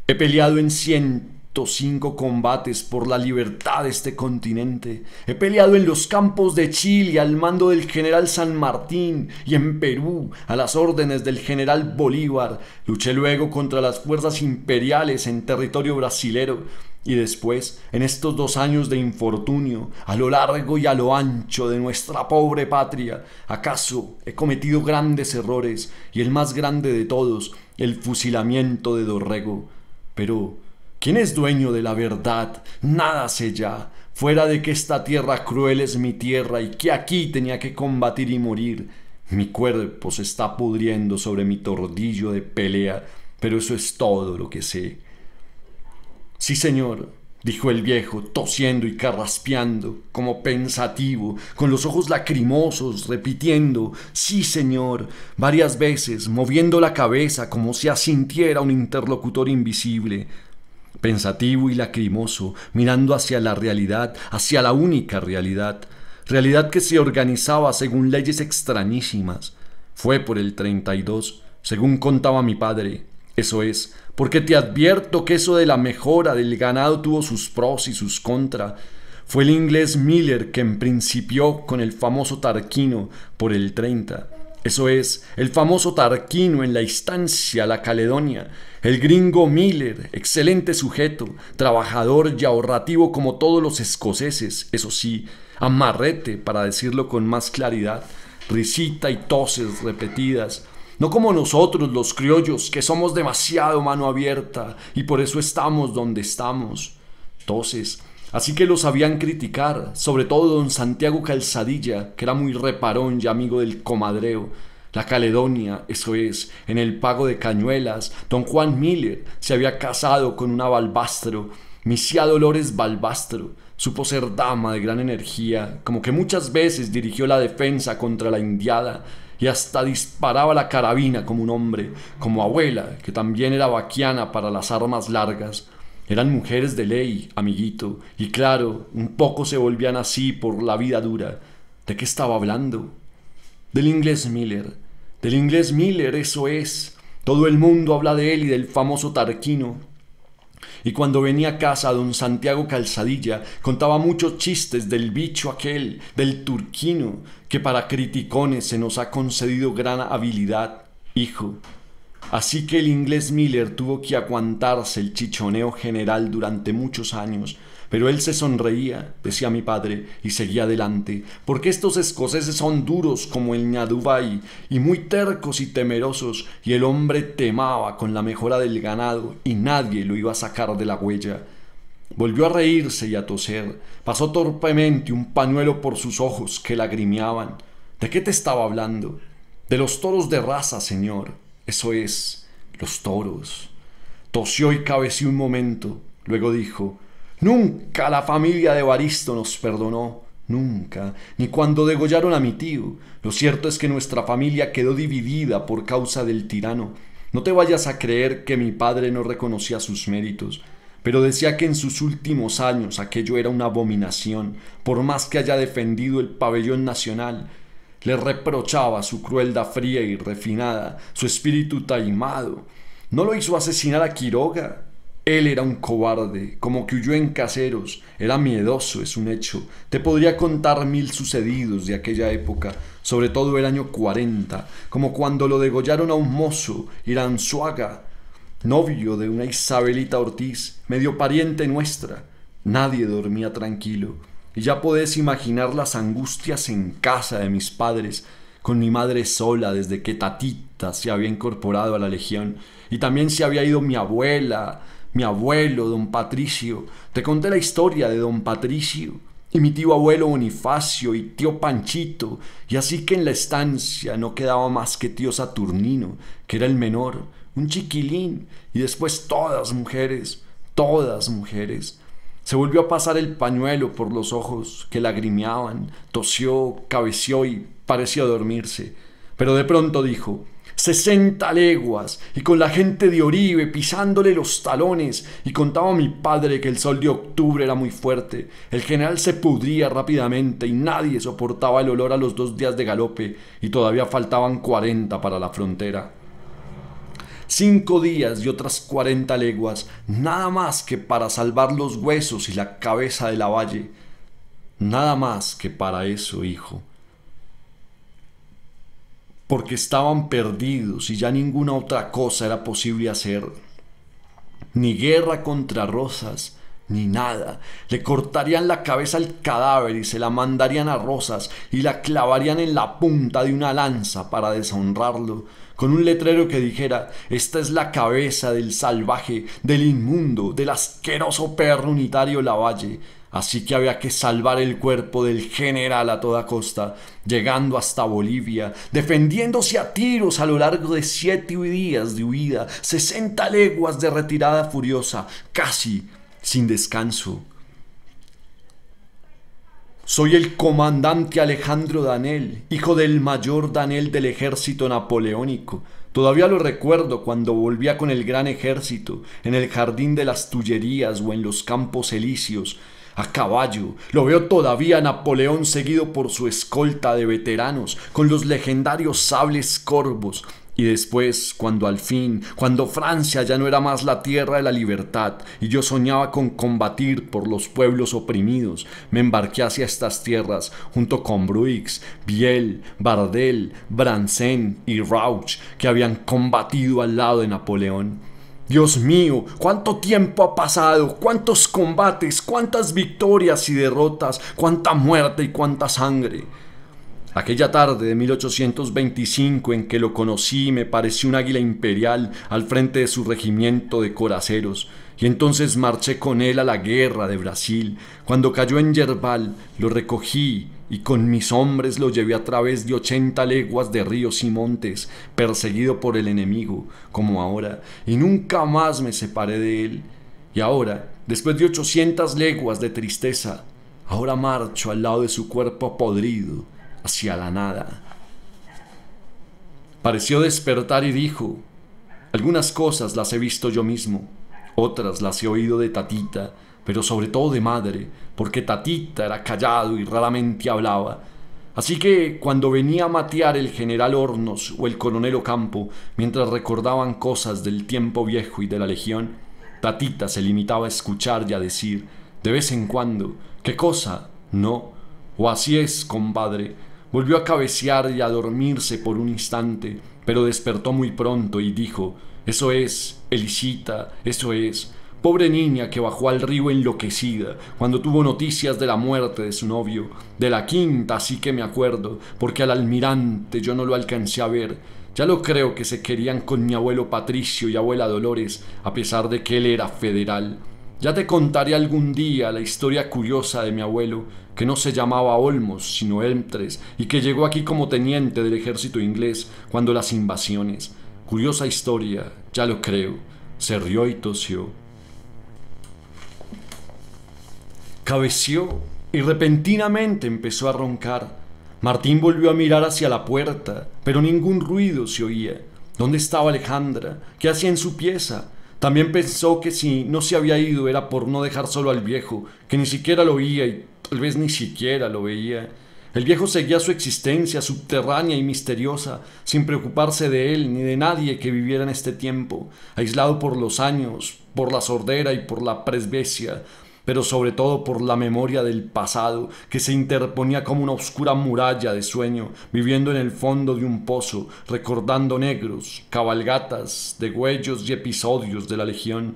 He peleado en cien cinco combates por la libertad de este continente. He peleado en los campos de Chile al mando del general San Martín y en Perú a las órdenes del general Bolívar. Luché luego contra las fuerzas imperiales en territorio brasilero y después, en estos dos años de infortunio, a lo largo y a lo ancho de nuestra pobre patria, acaso he cometido grandes errores y el más grande de todos, el fusilamiento de Dorrego. Pero ¿Quién es dueño de la verdad? Nada sé ya, fuera de que esta tierra cruel es mi tierra y que aquí tenía que combatir y morir. Mi cuerpo se está pudriendo sobre mi tordillo de pelea, pero eso es todo lo que sé. Sí, señor, dijo el viejo, tosiendo y carraspeando, como pensativo, con los ojos lacrimosos, repitiendo, sí, señor, varias veces, moviendo la cabeza como si asintiera un interlocutor invisible. Pensativo y lacrimoso, mirando hacia la realidad, hacia la única realidad, realidad que se organizaba según leyes extrañísimas. Fue por el 32, según contaba mi padre. Eso es, porque te advierto que eso de la mejora del ganado tuvo sus pros y sus contras. Fue el inglés Miller quien principió con el famoso Tarquino por el 30 eso es, el famoso Tarquino en la instancia La Caledonia, el gringo Miller, excelente sujeto, trabajador y ahorrativo como todos los escoceses, eso sí, amarrete para decirlo con más claridad, risita y toses repetidas, no como nosotros los criollos que somos demasiado mano abierta y por eso estamos donde estamos. Toses, Así que lo sabían criticar, sobre todo don Santiago Calzadilla, que era muy reparón y amigo del comadreo. La Caledonia, eso es, en el pago de cañuelas, don Juan Miller se había casado con una Balbastro, misía Dolores Balbastro, supo ser dama de gran energía, como que muchas veces dirigió la defensa contra la indiada y hasta disparaba la carabina como un hombre, como abuela, que también era vaquiana para las armas largas. Eran mujeres de ley, amiguito, y claro, un poco se volvían así por la vida dura. ¿De qué estaba hablando? Del inglés Miller. Del inglés Miller, eso es. Todo el mundo habla de él y del famoso Tarquino. Y cuando venía a casa don Santiago Calzadilla contaba muchos chistes del bicho aquel, del turquino, que para criticones se nos ha concedido gran habilidad, hijo. Así que el inglés Miller tuvo que aguantarse el chichoneo general durante muchos años, pero él se sonreía, decía mi padre, y seguía adelante, porque estos escoceses son duros como el ñadubai, y muy tercos y temerosos, y el hombre temaba con la mejora del ganado y nadie lo iba a sacar de la huella. Volvió a reírse y a toser, pasó torpemente un pañuelo por sus ojos que lagrimeaban. ¿De qué te estaba hablando? De los toros de raza, señor. Eso es, los toros. Tosió y cabeció un momento, luego dijo, Nunca la familia de Baristo nos perdonó, nunca, ni cuando degollaron a mi tío. Lo cierto es que nuestra familia quedó dividida por causa del tirano. No te vayas a creer que mi padre no reconocía sus méritos, pero decía que en sus últimos años aquello era una abominación, por más que haya defendido el pabellón nacional, le reprochaba su crueldad fría y refinada, su espíritu taimado. No lo hizo asesinar a Quiroga. Él era un cobarde, como que huyó en caseros, era miedoso, es un hecho. Te podría contar mil sucedidos de aquella época, sobre todo el año 40, como cuando lo degollaron a un mozo, Iranzuaga, novio de una Isabelita Ortiz, medio pariente nuestra. Nadie dormía tranquilo. Y Ya podés imaginar las angustias en casa de mis padres, con mi madre sola desde que Tatita se había incorporado a la Legión, y también se había ido mi abuela, mi abuelo, don Patricio. Te conté la historia de don Patricio, y mi tío abuelo Bonifacio y tío Panchito, y así que en la estancia no quedaba más que tío Saturnino, que era el menor, un chiquilín, y después todas mujeres, todas mujeres. Se volvió a pasar el pañuelo por los ojos que lagrimeaban, tosió, cabeceó y pareció dormirse. Pero de pronto dijo, sesenta leguas, y con la gente de Oribe pisándole los talones, y contaba a mi padre que el sol de octubre era muy fuerte, el general se pudría rápidamente y nadie soportaba el olor a los dos días de galope, y todavía faltaban cuarenta para la frontera cinco días y otras cuarenta leguas, nada más que para salvar los huesos y la cabeza de la valle. Nada más que para eso, hijo. Porque estaban perdidos y ya ninguna otra cosa era posible hacer. Ni guerra contra Rosas, ni nada. Le cortarían la cabeza al cadáver y se la mandarían a Rosas y la clavarían en la punta de una lanza para deshonrarlo con un letrero que dijera, esta es la cabeza del salvaje, del inmundo, del asqueroso perro unitario Lavalle. Así que había que salvar el cuerpo del general a toda costa, llegando hasta Bolivia, defendiéndose a tiros a lo largo de siete días de huida, sesenta leguas de retirada furiosa, casi sin descanso. Soy el comandante Alejandro Danel, hijo del mayor Danel del ejército napoleónico. Todavía lo recuerdo cuando volvía con el gran ejército, en el jardín de las Tullerías o en los campos elíseos, a caballo. Lo veo todavía Napoleón seguido por su escolta de veteranos, con los legendarios sables corvos, y después, cuando al fin, cuando Francia ya no era más la tierra de la libertad y yo soñaba con combatir por los pueblos oprimidos, me embarqué hacia estas tierras junto con Bruix, Biel, Bardel, Bransen y Rauch, que habían combatido al lado de Napoleón. Dios mío, cuánto tiempo ha pasado, cuántos combates, cuántas victorias y derrotas, cuánta muerte y cuánta sangre. Aquella tarde de 1825 en que lo conocí me pareció un águila imperial al frente de su regimiento de coraceros, y entonces marché con él a la guerra de Brasil. Cuando cayó en Yerbal, lo recogí y con mis hombres lo llevé a través de ochenta leguas de ríos y montes, perseguido por el enemigo, como ahora, y nunca más me separé de él. Y ahora, después de ochocientas leguas de tristeza, ahora marcho al lado de su cuerpo podrido, hacia la nada. Pareció despertar y dijo, algunas cosas las he visto yo mismo, otras las he oído de Tatita, pero sobre todo de madre, porque Tatita era callado y raramente hablaba. Así que cuando venía a matear el general Hornos o el coronel Ocampo, mientras recordaban cosas del tiempo viejo y de la legión, Tatita se limitaba a escuchar y a decir, de vez en cuando, ¿qué cosa? No. O así es, compadre, Volvió a cabecear y a dormirse por un instante, pero despertó muy pronto y dijo, eso es, Elisita, eso es. Pobre niña que bajó al río enloquecida cuando tuvo noticias de la muerte de su novio, de la quinta, así que me acuerdo, porque al almirante yo no lo alcancé a ver. Ya lo creo que se querían con mi abuelo Patricio y abuela Dolores, a pesar de que él era federal. Ya te contaré algún día la historia curiosa de mi abuelo, que no se llamaba Olmos, sino Entres y que llegó aquí como teniente del ejército inglés cuando las invasiones. Curiosa historia, ya lo creo. Se rió y tosió. Cabeció y repentinamente empezó a roncar. Martín volvió a mirar hacia la puerta, pero ningún ruido se oía. ¿Dónde estaba Alejandra? ¿Qué hacía en su pieza? También pensó que si no se había ido era por no dejar solo al viejo, que ni siquiera lo oía y tal vez ni siquiera lo veía. El viejo seguía su existencia subterránea y misteriosa, sin preocuparse de él ni de nadie que viviera en este tiempo, aislado por los años, por la sordera y por la presbecia, pero sobre todo por la memoria del pasado que se interponía como una oscura muralla de sueño, viviendo en el fondo de un pozo, recordando negros, cabalgatas, degüellos y episodios de la Legión.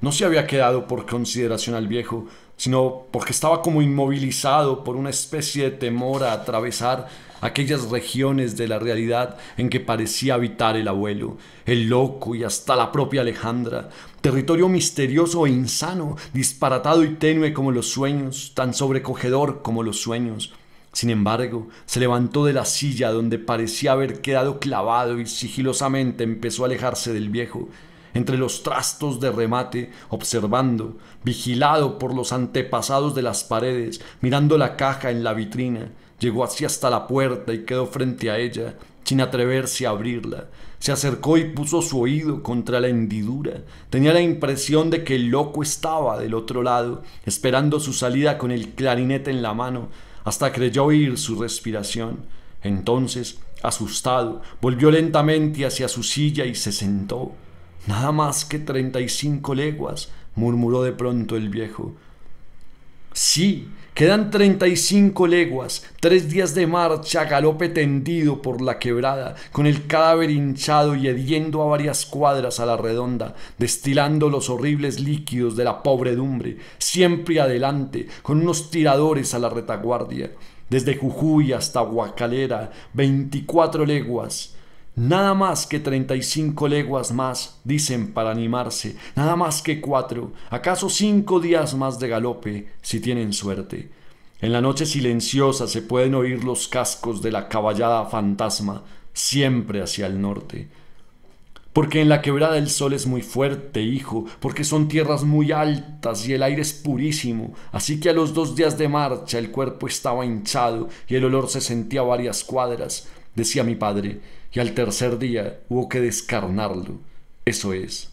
No se había quedado por consideración al viejo, sino porque estaba como inmovilizado por una especie de temor a atravesar aquellas regiones de la realidad en que parecía habitar el abuelo, el loco y hasta la propia Alejandra, territorio misterioso e insano, disparatado y tenue como los sueños, tan sobrecogedor como los sueños. Sin embargo, se levantó de la silla donde parecía haber quedado clavado y sigilosamente empezó a alejarse del viejo, entre los trastos de remate, observando, vigilado por los antepasados de las paredes, mirando la caja en la vitrina, llegó así hasta la puerta y quedó frente a ella, sin atreverse a abrirla, se acercó y puso su oído contra la hendidura. Tenía la impresión de que el loco estaba del otro lado, esperando su salida con el clarinete en la mano, hasta creyó oír su respiración. Entonces, asustado, volvió lentamente hacia su silla y se sentó. Nada más que treinta y cinco leguas, murmuró de pronto el viejo. Sí, quedan treinta y cinco leguas, tres días de marcha, galope tendido por la quebrada, con el cadáver hinchado y hediendo a varias cuadras a la redonda, destilando los horribles líquidos de la pobredumbre, siempre adelante, con unos tiradores a la retaguardia. Desde Jujuy hasta Huacalera, veinticuatro leguas, Nada más que cinco leguas más, dicen para animarse, nada más que cuatro, acaso cinco días más de galope, si tienen suerte. En la noche silenciosa se pueden oír los cascos de la caballada fantasma, siempre hacia el norte. Porque en la quebrada el sol es muy fuerte, hijo, porque son tierras muy altas y el aire es purísimo, así que a los dos días de marcha el cuerpo estaba hinchado y el olor se sentía varias cuadras, decía mi padre y al tercer día hubo que descarnarlo. Eso es.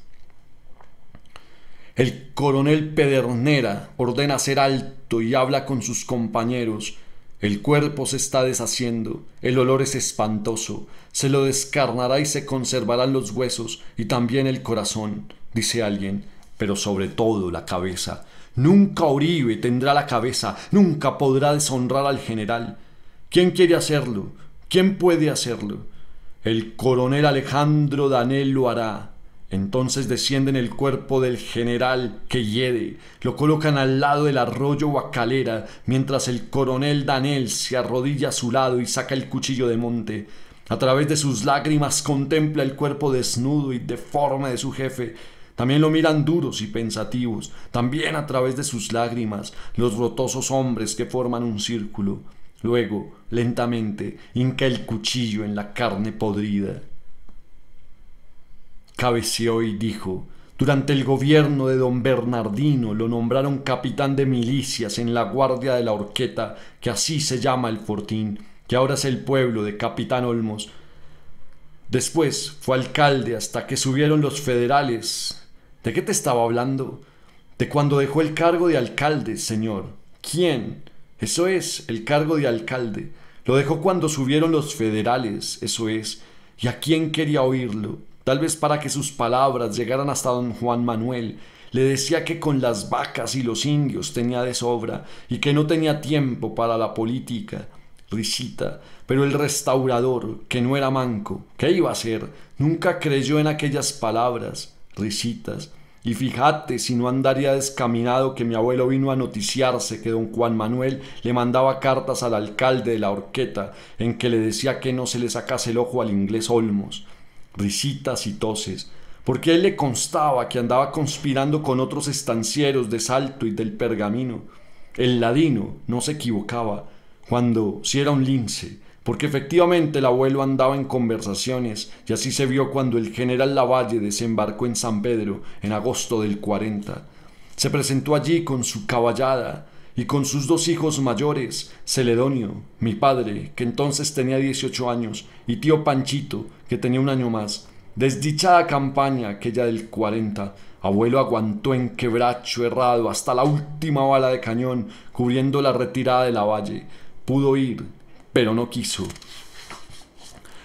El coronel Pedernera ordena ser alto y habla con sus compañeros. El cuerpo se está deshaciendo, el olor es espantoso, se lo descarnará y se conservarán los huesos y también el corazón, dice alguien, pero sobre todo la cabeza. Nunca Oribe tendrá la cabeza, nunca podrá deshonrar al general. ¿Quién quiere hacerlo? ¿Quién puede hacerlo? El coronel Alejandro Danel lo hará. Entonces descienden el cuerpo del general que yede. lo colocan al lado del arroyo Bacalera, mientras el coronel Danel se arrodilla a su lado y saca el cuchillo de monte. A través de sus lágrimas contempla el cuerpo desnudo y deforme de su jefe. También lo miran duros y pensativos, también a través de sus lágrimas, los rotosos hombres que forman un círculo. Luego, lentamente, hinca el cuchillo en la carne podrida. Cabeció y dijo, durante el gobierno de don Bernardino lo nombraron capitán de milicias en la guardia de la horqueta, que así se llama el fortín, que ahora es el pueblo de capitán Olmos. Después fue alcalde hasta que subieron los federales. ¿De qué te estaba hablando? De cuando dejó el cargo de alcalde, señor. ¿Quién? Eso es, el cargo de alcalde. Lo dejó cuando subieron los federales, eso es. ¿Y a quién quería oírlo? Tal vez para que sus palabras llegaran hasta don Juan Manuel. Le decía que con las vacas y los indios tenía de sobra y que no tenía tiempo para la política. Risita, pero el restaurador, que no era manco, ¿qué iba a hacer? Nunca creyó en aquellas palabras, risitas. Y fíjate si no andaría descaminado que mi abuelo vino a noticiarse que don Juan Manuel le mandaba cartas al alcalde de la horqueta en que le decía que no se le sacase el ojo al inglés Olmos. Risitas y toses, porque él le constaba que andaba conspirando con otros estancieros de Salto y del Pergamino. El ladino no se equivocaba, cuando si era un lince, porque efectivamente el abuelo andaba en conversaciones y así se vio cuando el general Lavalle desembarcó en San Pedro en agosto del 40. Se presentó allí con su caballada y con sus dos hijos mayores, Celedonio, mi padre, que entonces tenía 18 años, y tío Panchito, que tenía un año más. Desdichada campaña aquella del 40, abuelo aguantó en quebracho errado hasta la última bala de cañón, cubriendo la retirada de la valle. Pudo ir pero no quiso.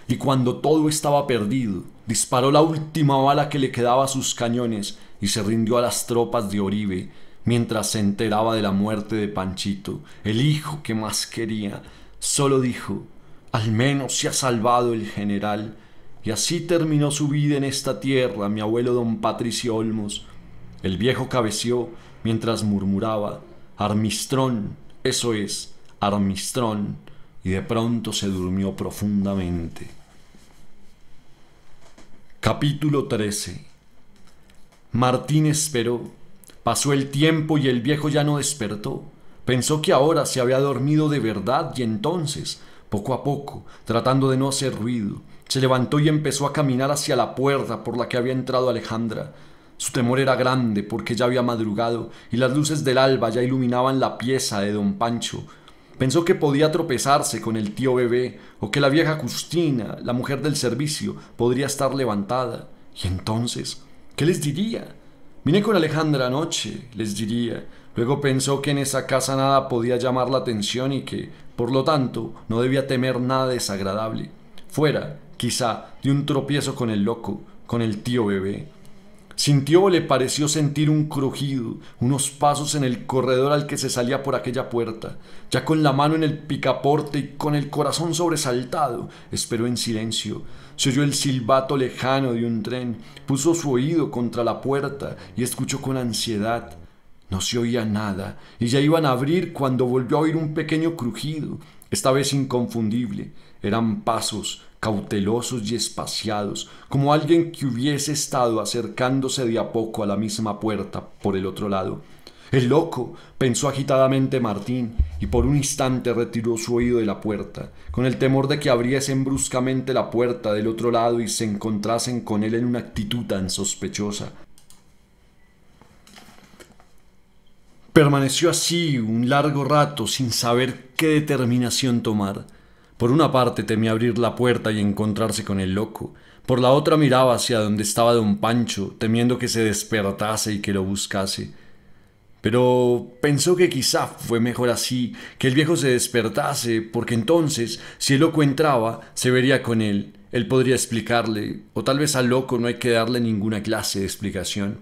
Y cuando todo estaba perdido, disparó la última bala que le quedaba a sus cañones y se rindió a las tropas de Oribe, mientras se enteraba de la muerte de Panchito, el hijo que más quería. Solo dijo, al menos se ha salvado el general. Y así terminó su vida en esta tierra mi abuelo don Patricio Olmos. El viejo cabeció mientras murmuraba, Armistrón, eso es, Armistrón y de pronto se durmió profundamente. Capítulo 13 Martín esperó. Pasó el tiempo y el viejo ya no despertó. Pensó que ahora se había dormido de verdad y entonces, poco a poco, tratando de no hacer ruido, se levantó y empezó a caminar hacia la puerta por la que había entrado Alejandra. Su temor era grande porque ya había madrugado y las luces del alba ya iluminaban la pieza de don Pancho, Pensó que podía tropezarse con el tío bebé o que la vieja Justina, la mujer del servicio, podría estar levantada. Y entonces, ¿qué les diría? Vine con Alejandra anoche, les diría. Luego pensó que en esa casa nada podía llamar la atención y que, por lo tanto, no debía temer nada desagradable. Fuera, quizá, de un tropiezo con el loco, con el tío bebé. Sintió o le pareció sentir un crujido, unos pasos en el corredor al que se salía por aquella puerta. Ya con la mano en el picaporte y con el corazón sobresaltado, esperó en silencio. Se oyó el silbato lejano de un tren, puso su oído contra la puerta y escuchó con ansiedad. No se oía nada, y ya iban a abrir cuando volvió a oír un pequeño crujido, esta vez inconfundible. Eran pasos, cautelosos y espaciados, como alguien que hubiese estado acercándose de a poco a la misma puerta por el otro lado. El loco, pensó agitadamente Martín, y por un instante retiró su oído de la puerta, con el temor de que abriesen bruscamente la puerta del otro lado y se encontrasen con él en una actitud tan sospechosa. Permaneció así un largo rato sin saber qué determinación tomar. Por una parte temía abrir la puerta y encontrarse con el loco, por la otra miraba hacia donde estaba don Pancho, temiendo que se despertase y que lo buscase. Pero pensó que quizá fue mejor así, que el viejo se despertase, porque entonces, si el loco entraba, se vería con él, él podría explicarle, o tal vez al loco no hay que darle ninguna clase de explicación.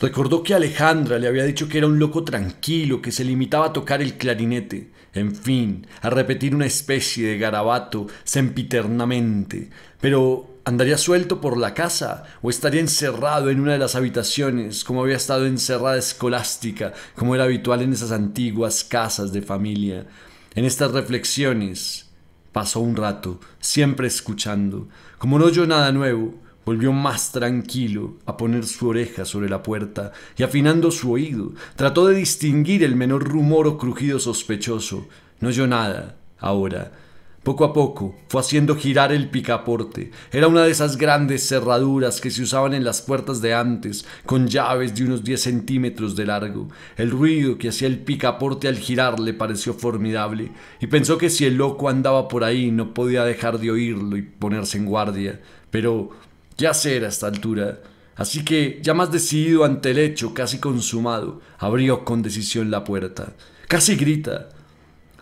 Recordó que Alejandra le había dicho que era un loco tranquilo, que se limitaba a tocar el clarinete, en fin, a repetir una especie de garabato sempiternamente, pero ¿Andaría suelto por la casa o estaría encerrado en una de las habitaciones como había estado encerrada escolástica, como era habitual en esas antiguas casas de familia? En estas reflexiones pasó un rato, siempre escuchando. Como no oyó nada nuevo, Volvió más tranquilo a poner su oreja sobre la puerta y afinando su oído, trató de distinguir el menor rumor o crujido sospechoso. No oyó nada, ahora. Poco a poco fue haciendo girar el picaporte. Era una de esas grandes cerraduras que se usaban en las puertas de antes, con llaves de unos 10 centímetros de largo. El ruido que hacía el picaporte al girar le pareció formidable, y pensó que si el loco andaba por ahí no podía dejar de oírlo y ponerse en guardia. Pero ¿Qué hacer a esta altura? Así que, ya más decidido ante el hecho casi consumado, abrió con decisión la puerta. Casi grita.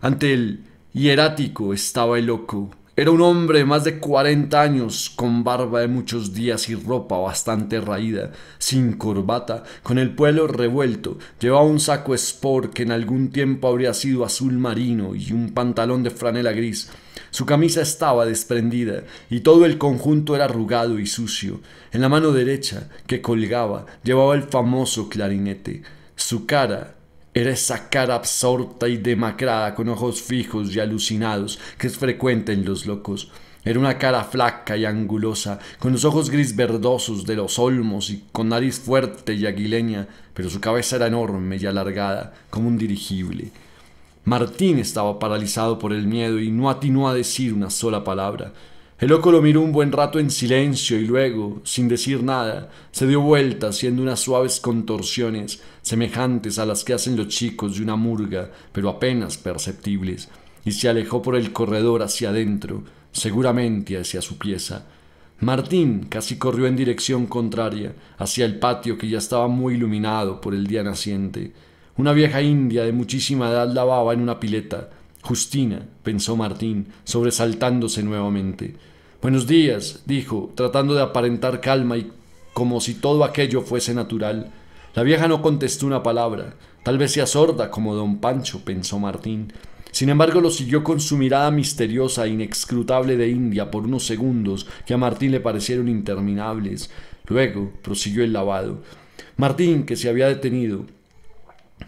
Ante el hierático estaba el loco. Era un hombre de más de 40 años, con barba de muchos días y ropa bastante raída, sin corbata, con el pelo revuelto. Llevaba un saco sport que en algún tiempo habría sido azul marino y un pantalón de franela gris. Su camisa estaba desprendida y todo el conjunto era arrugado y sucio. En la mano derecha, que colgaba, llevaba el famoso clarinete. Su cara era esa cara absorta y demacrada, con ojos fijos y alucinados, que es frecuente en los locos. Era una cara flaca y angulosa, con los ojos gris verdosos de los olmos y con nariz fuerte y aguileña, pero su cabeza era enorme y alargada, como un dirigible. Martín estaba paralizado por el miedo y no atinó a decir una sola palabra. El loco lo miró un buen rato en silencio y luego, sin decir nada, se dio vuelta haciendo unas suaves contorsiones, semejantes a las que hacen los chicos de una murga, pero apenas perceptibles, y se alejó por el corredor hacia adentro, seguramente hacia su pieza. Martín casi corrió en dirección contraria, hacia el patio que ya estaba muy iluminado por el día naciente. Una vieja india de muchísima edad lavaba en una pileta. Justina, pensó Martín, sobresaltándose nuevamente. Buenos días, dijo, tratando de aparentar calma y como si todo aquello fuese natural. La vieja no contestó una palabra. Tal vez sea sorda como don Pancho, pensó Martín. Sin embargo, lo siguió con su mirada misteriosa e inexcrutable de India por unos segundos que a Martín le parecieron interminables. Luego prosiguió el lavado. Martín, que se había detenido,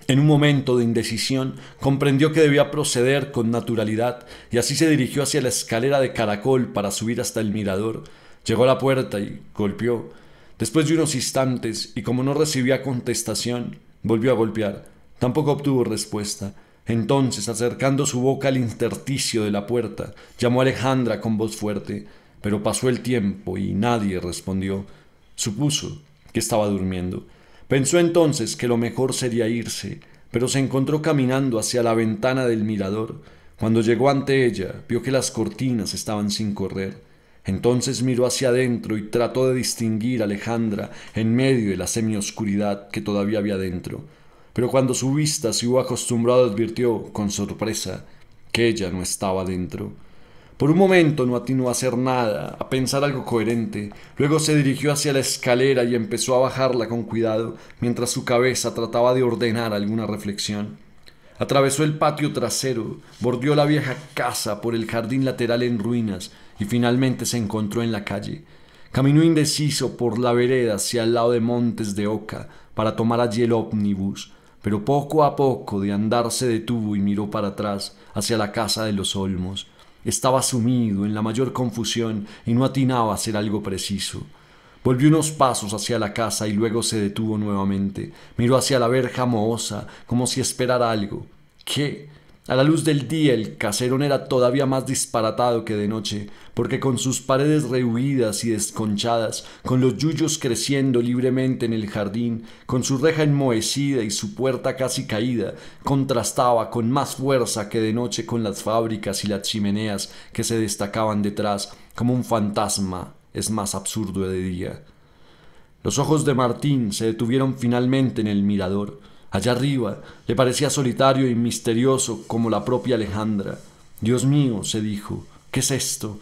en un momento de indecisión, comprendió que debía proceder con naturalidad y así se dirigió hacia la escalera de caracol para subir hasta el mirador. Llegó a la puerta y golpeó. Después de unos instantes, y como no recibía contestación, volvió a golpear. Tampoco obtuvo respuesta. Entonces, acercando su boca al intersticio de la puerta, llamó a Alejandra con voz fuerte, pero pasó el tiempo y nadie respondió. Supuso que estaba durmiendo. Pensó entonces que lo mejor sería irse, pero se encontró caminando hacia la ventana del mirador. Cuando llegó ante ella, vio que las cortinas estaban sin correr. Entonces miró hacia adentro y trató de distinguir a Alejandra en medio de la semioscuridad que todavía había dentro. Pero cuando su vista se hubo acostumbrado advirtió, con sorpresa, que ella no estaba dentro. Por un momento no atinó a hacer nada, a pensar algo coherente. Luego se dirigió hacia la escalera y empezó a bajarla con cuidado, mientras su cabeza trataba de ordenar alguna reflexión. Atravesó el patio trasero, bordeó la vieja casa por el jardín lateral en ruinas y finalmente se encontró en la calle. Caminó indeciso por la vereda hacia el lado de Montes de Oca para tomar allí el ómnibus, pero poco a poco de andar se detuvo y miró para atrás, hacia la casa de los Olmos. Estaba sumido en la mayor confusión y no atinaba a hacer algo preciso. Volvió unos pasos hacia la casa y luego se detuvo nuevamente. Miró hacia la verja mohosa, como si esperara algo. ¿Qué? A la luz del día el caserón era todavía más disparatado que de noche, porque con sus paredes rehuidas y desconchadas, con los yuyos creciendo libremente en el jardín, con su reja enmohecida y su puerta casi caída, contrastaba con más fuerza que de noche con las fábricas y las chimeneas que se destacaban detrás, como un fantasma es más absurdo de día. Los ojos de Martín se detuvieron finalmente en el mirador, Allá arriba le parecía solitario y misterioso como la propia Alejandra. Dios mío, se dijo, ¿qué es esto?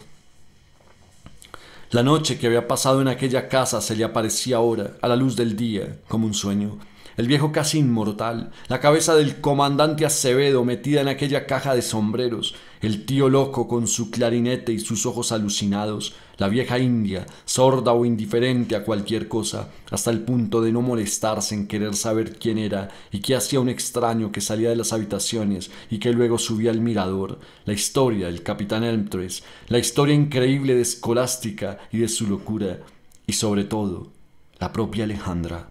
La noche que había pasado en aquella casa se le aparecía ahora, a la luz del día, como un sueño. El viejo casi inmortal, la cabeza del comandante Acevedo metida en aquella caja de sombreros, el tío loco con su clarinete y sus ojos alucinados, la vieja india, sorda o indiferente a cualquier cosa, hasta el punto de no molestarse en querer saber quién era y qué hacía un extraño que salía de las habitaciones y que luego subía al mirador, la historia del capitán Elmtres, la historia increíble de Escolástica y de su locura, y sobre todo, la propia Alejandra.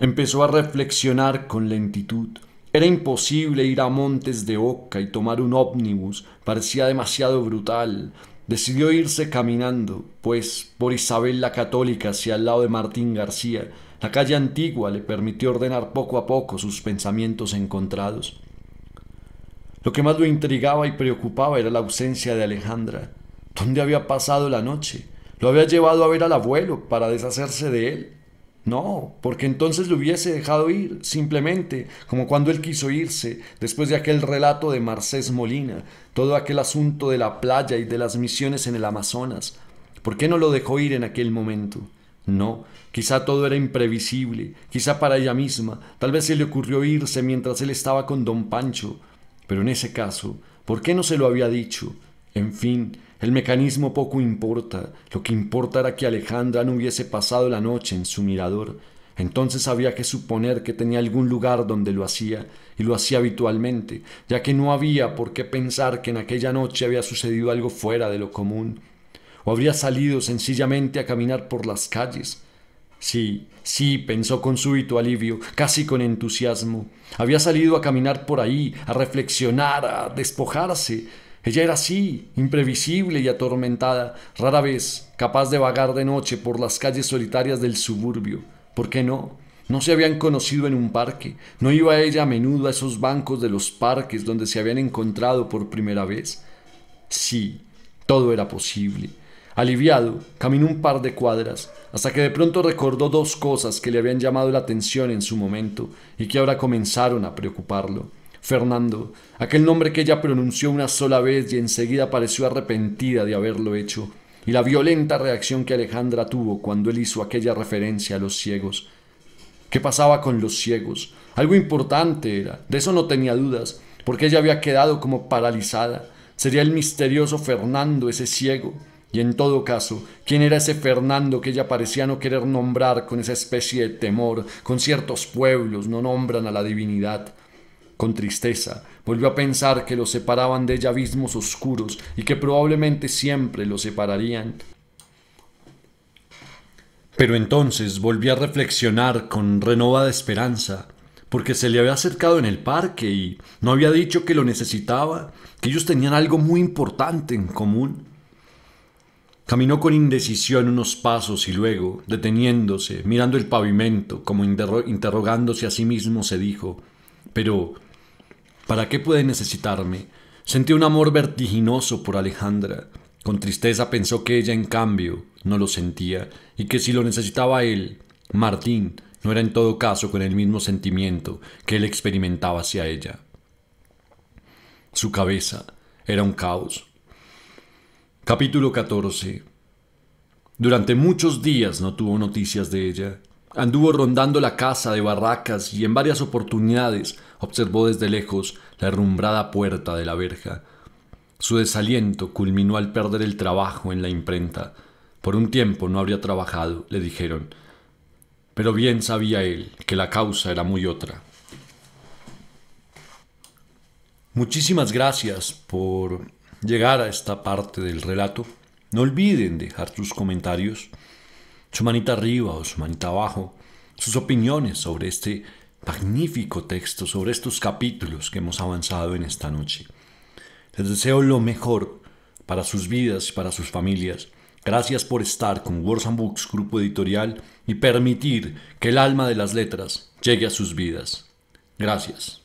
Empezó a reflexionar con lentitud, era imposible ir a Montes de Oca y tomar un ómnibus, parecía demasiado brutal. Decidió irse caminando, pues, por Isabel la Católica hacia el lado de Martín García. La calle antigua le permitió ordenar poco a poco sus pensamientos encontrados. Lo que más lo intrigaba y preocupaba era la ausencia de Alejandra. ¿Dónde había pasado la noche? Lo había llevado a ver al abuelo para deshacerse de él. No, porque entonces lo hubiese dejado ir, simplemente, como cuando él quiso irse, después de aquel relato de Marcés Molina, todo aquel asunto de la playa y de las misiones en el Amazonas. ¿Por qué no lo dejó ir en aquel momento? No, quizá todo era imprevisible, quizá para ella misma, tal vez se le ocurrió irse mientras él estaba con don Pancho, pero en ese caso, ¿por qué no se lo había dicho? En fin, el mecanismo poco importa, lo que importa era que Alejandra no hubiese pasado la noche en su mirador. Entonces había que suponer que tenía algún lugar donde lo hacía, y lo hacía habitualmente, ya que no había por qué pensar que en aquella noche había sucedido algo fuera de lo común, o habría salido sencillamente a caminar por las calles. Sí, sí, pensó con súbito alivio, casi con entusiasmo. Había salido a caminar por ahí, a reflexionar, a despojarse. Ella era así, imprevisible y atormentada, rara vez capaz de vagar de noche por las calles solitarias del suburbio. ¿Por qué no? No se habían conocido en un parque, no iba ella a menudo a esos bancos de los parques donde se habían encontrado por primera vez. Sí, todo era posible. Aliviado, caminó un par de cuadras, hasta que de pronto recordó dos cosas que le habían llamado la atención en su momento y que ahora comenzaron a preocuparlo. Fernando, aquel nombre que ella pronunció una sola vez y enseguida pareció arrepentida de haberlo hecho, y la violenta reacción que Alejandra tuvo cuando él hizo aquella referencia a los ciegos. ¿Qué pasaba con los ciegos? Algo importante era, de eso no tenía dudas, porque ella había quedado como paralizada. Sería el misterioso Fernando ese ciego. Y en todo caso, ¿quién era ese Fernando que ella parecía no querer nombrar con esa especie de temor? Con ciertos pueblos no nombran a la divinidad. Con tristeza, volvió a pensar que los separaban de ella abismos oscuros y que probablemente siempre los separarían. Pero entonces volvió a reflexionar con renovada esperanza, porque se le había acercado en el parque y no había dicho que lo necesitaba, que ellos tenían algo muy importante en común. Caminó con indecisión unos pasos y luego, deteniéndose, mirando el pavimento, como interrogándose a sí mismo, se dijo, pero ¿Para qué puede necesitarme? Sentí un amor vertiginoso por Alejandra. Con tristeza pensó que ella, en cambio, no lo sentía y que si lo necesitaba él, Martín, no era en todo caso con el mismo sentimiento que él experimentaba hacia ella. Su cabeza era un caos. Capítulo 14. Durante muchos días no tuvo noticias de ella. Anduvo rondando la casa de barracas y en varias oportunidades observó desde lejos la herrumbrada puerta de la verja. Su desaliento culminó al perder el trabajo en la imprenta. Por un tiempo no habría trabajado, le dijeron, pero bien sabía él que la causa era muy otra. Muchísimas gracias por llegar a esta parte del relato. No olviden dejar sus comentarios, su manita arriba o su manita abajo, sus opiniones sobre este magnífico texto sobre estos capítulos que hemos avanzado en esta noche. Les deseo lo mejor para sus vidas y para sus familias. Gracias por estar con Words and Books Grupo Editorial y permitir que el alma de las letras llegue a sus vidas. Gracias.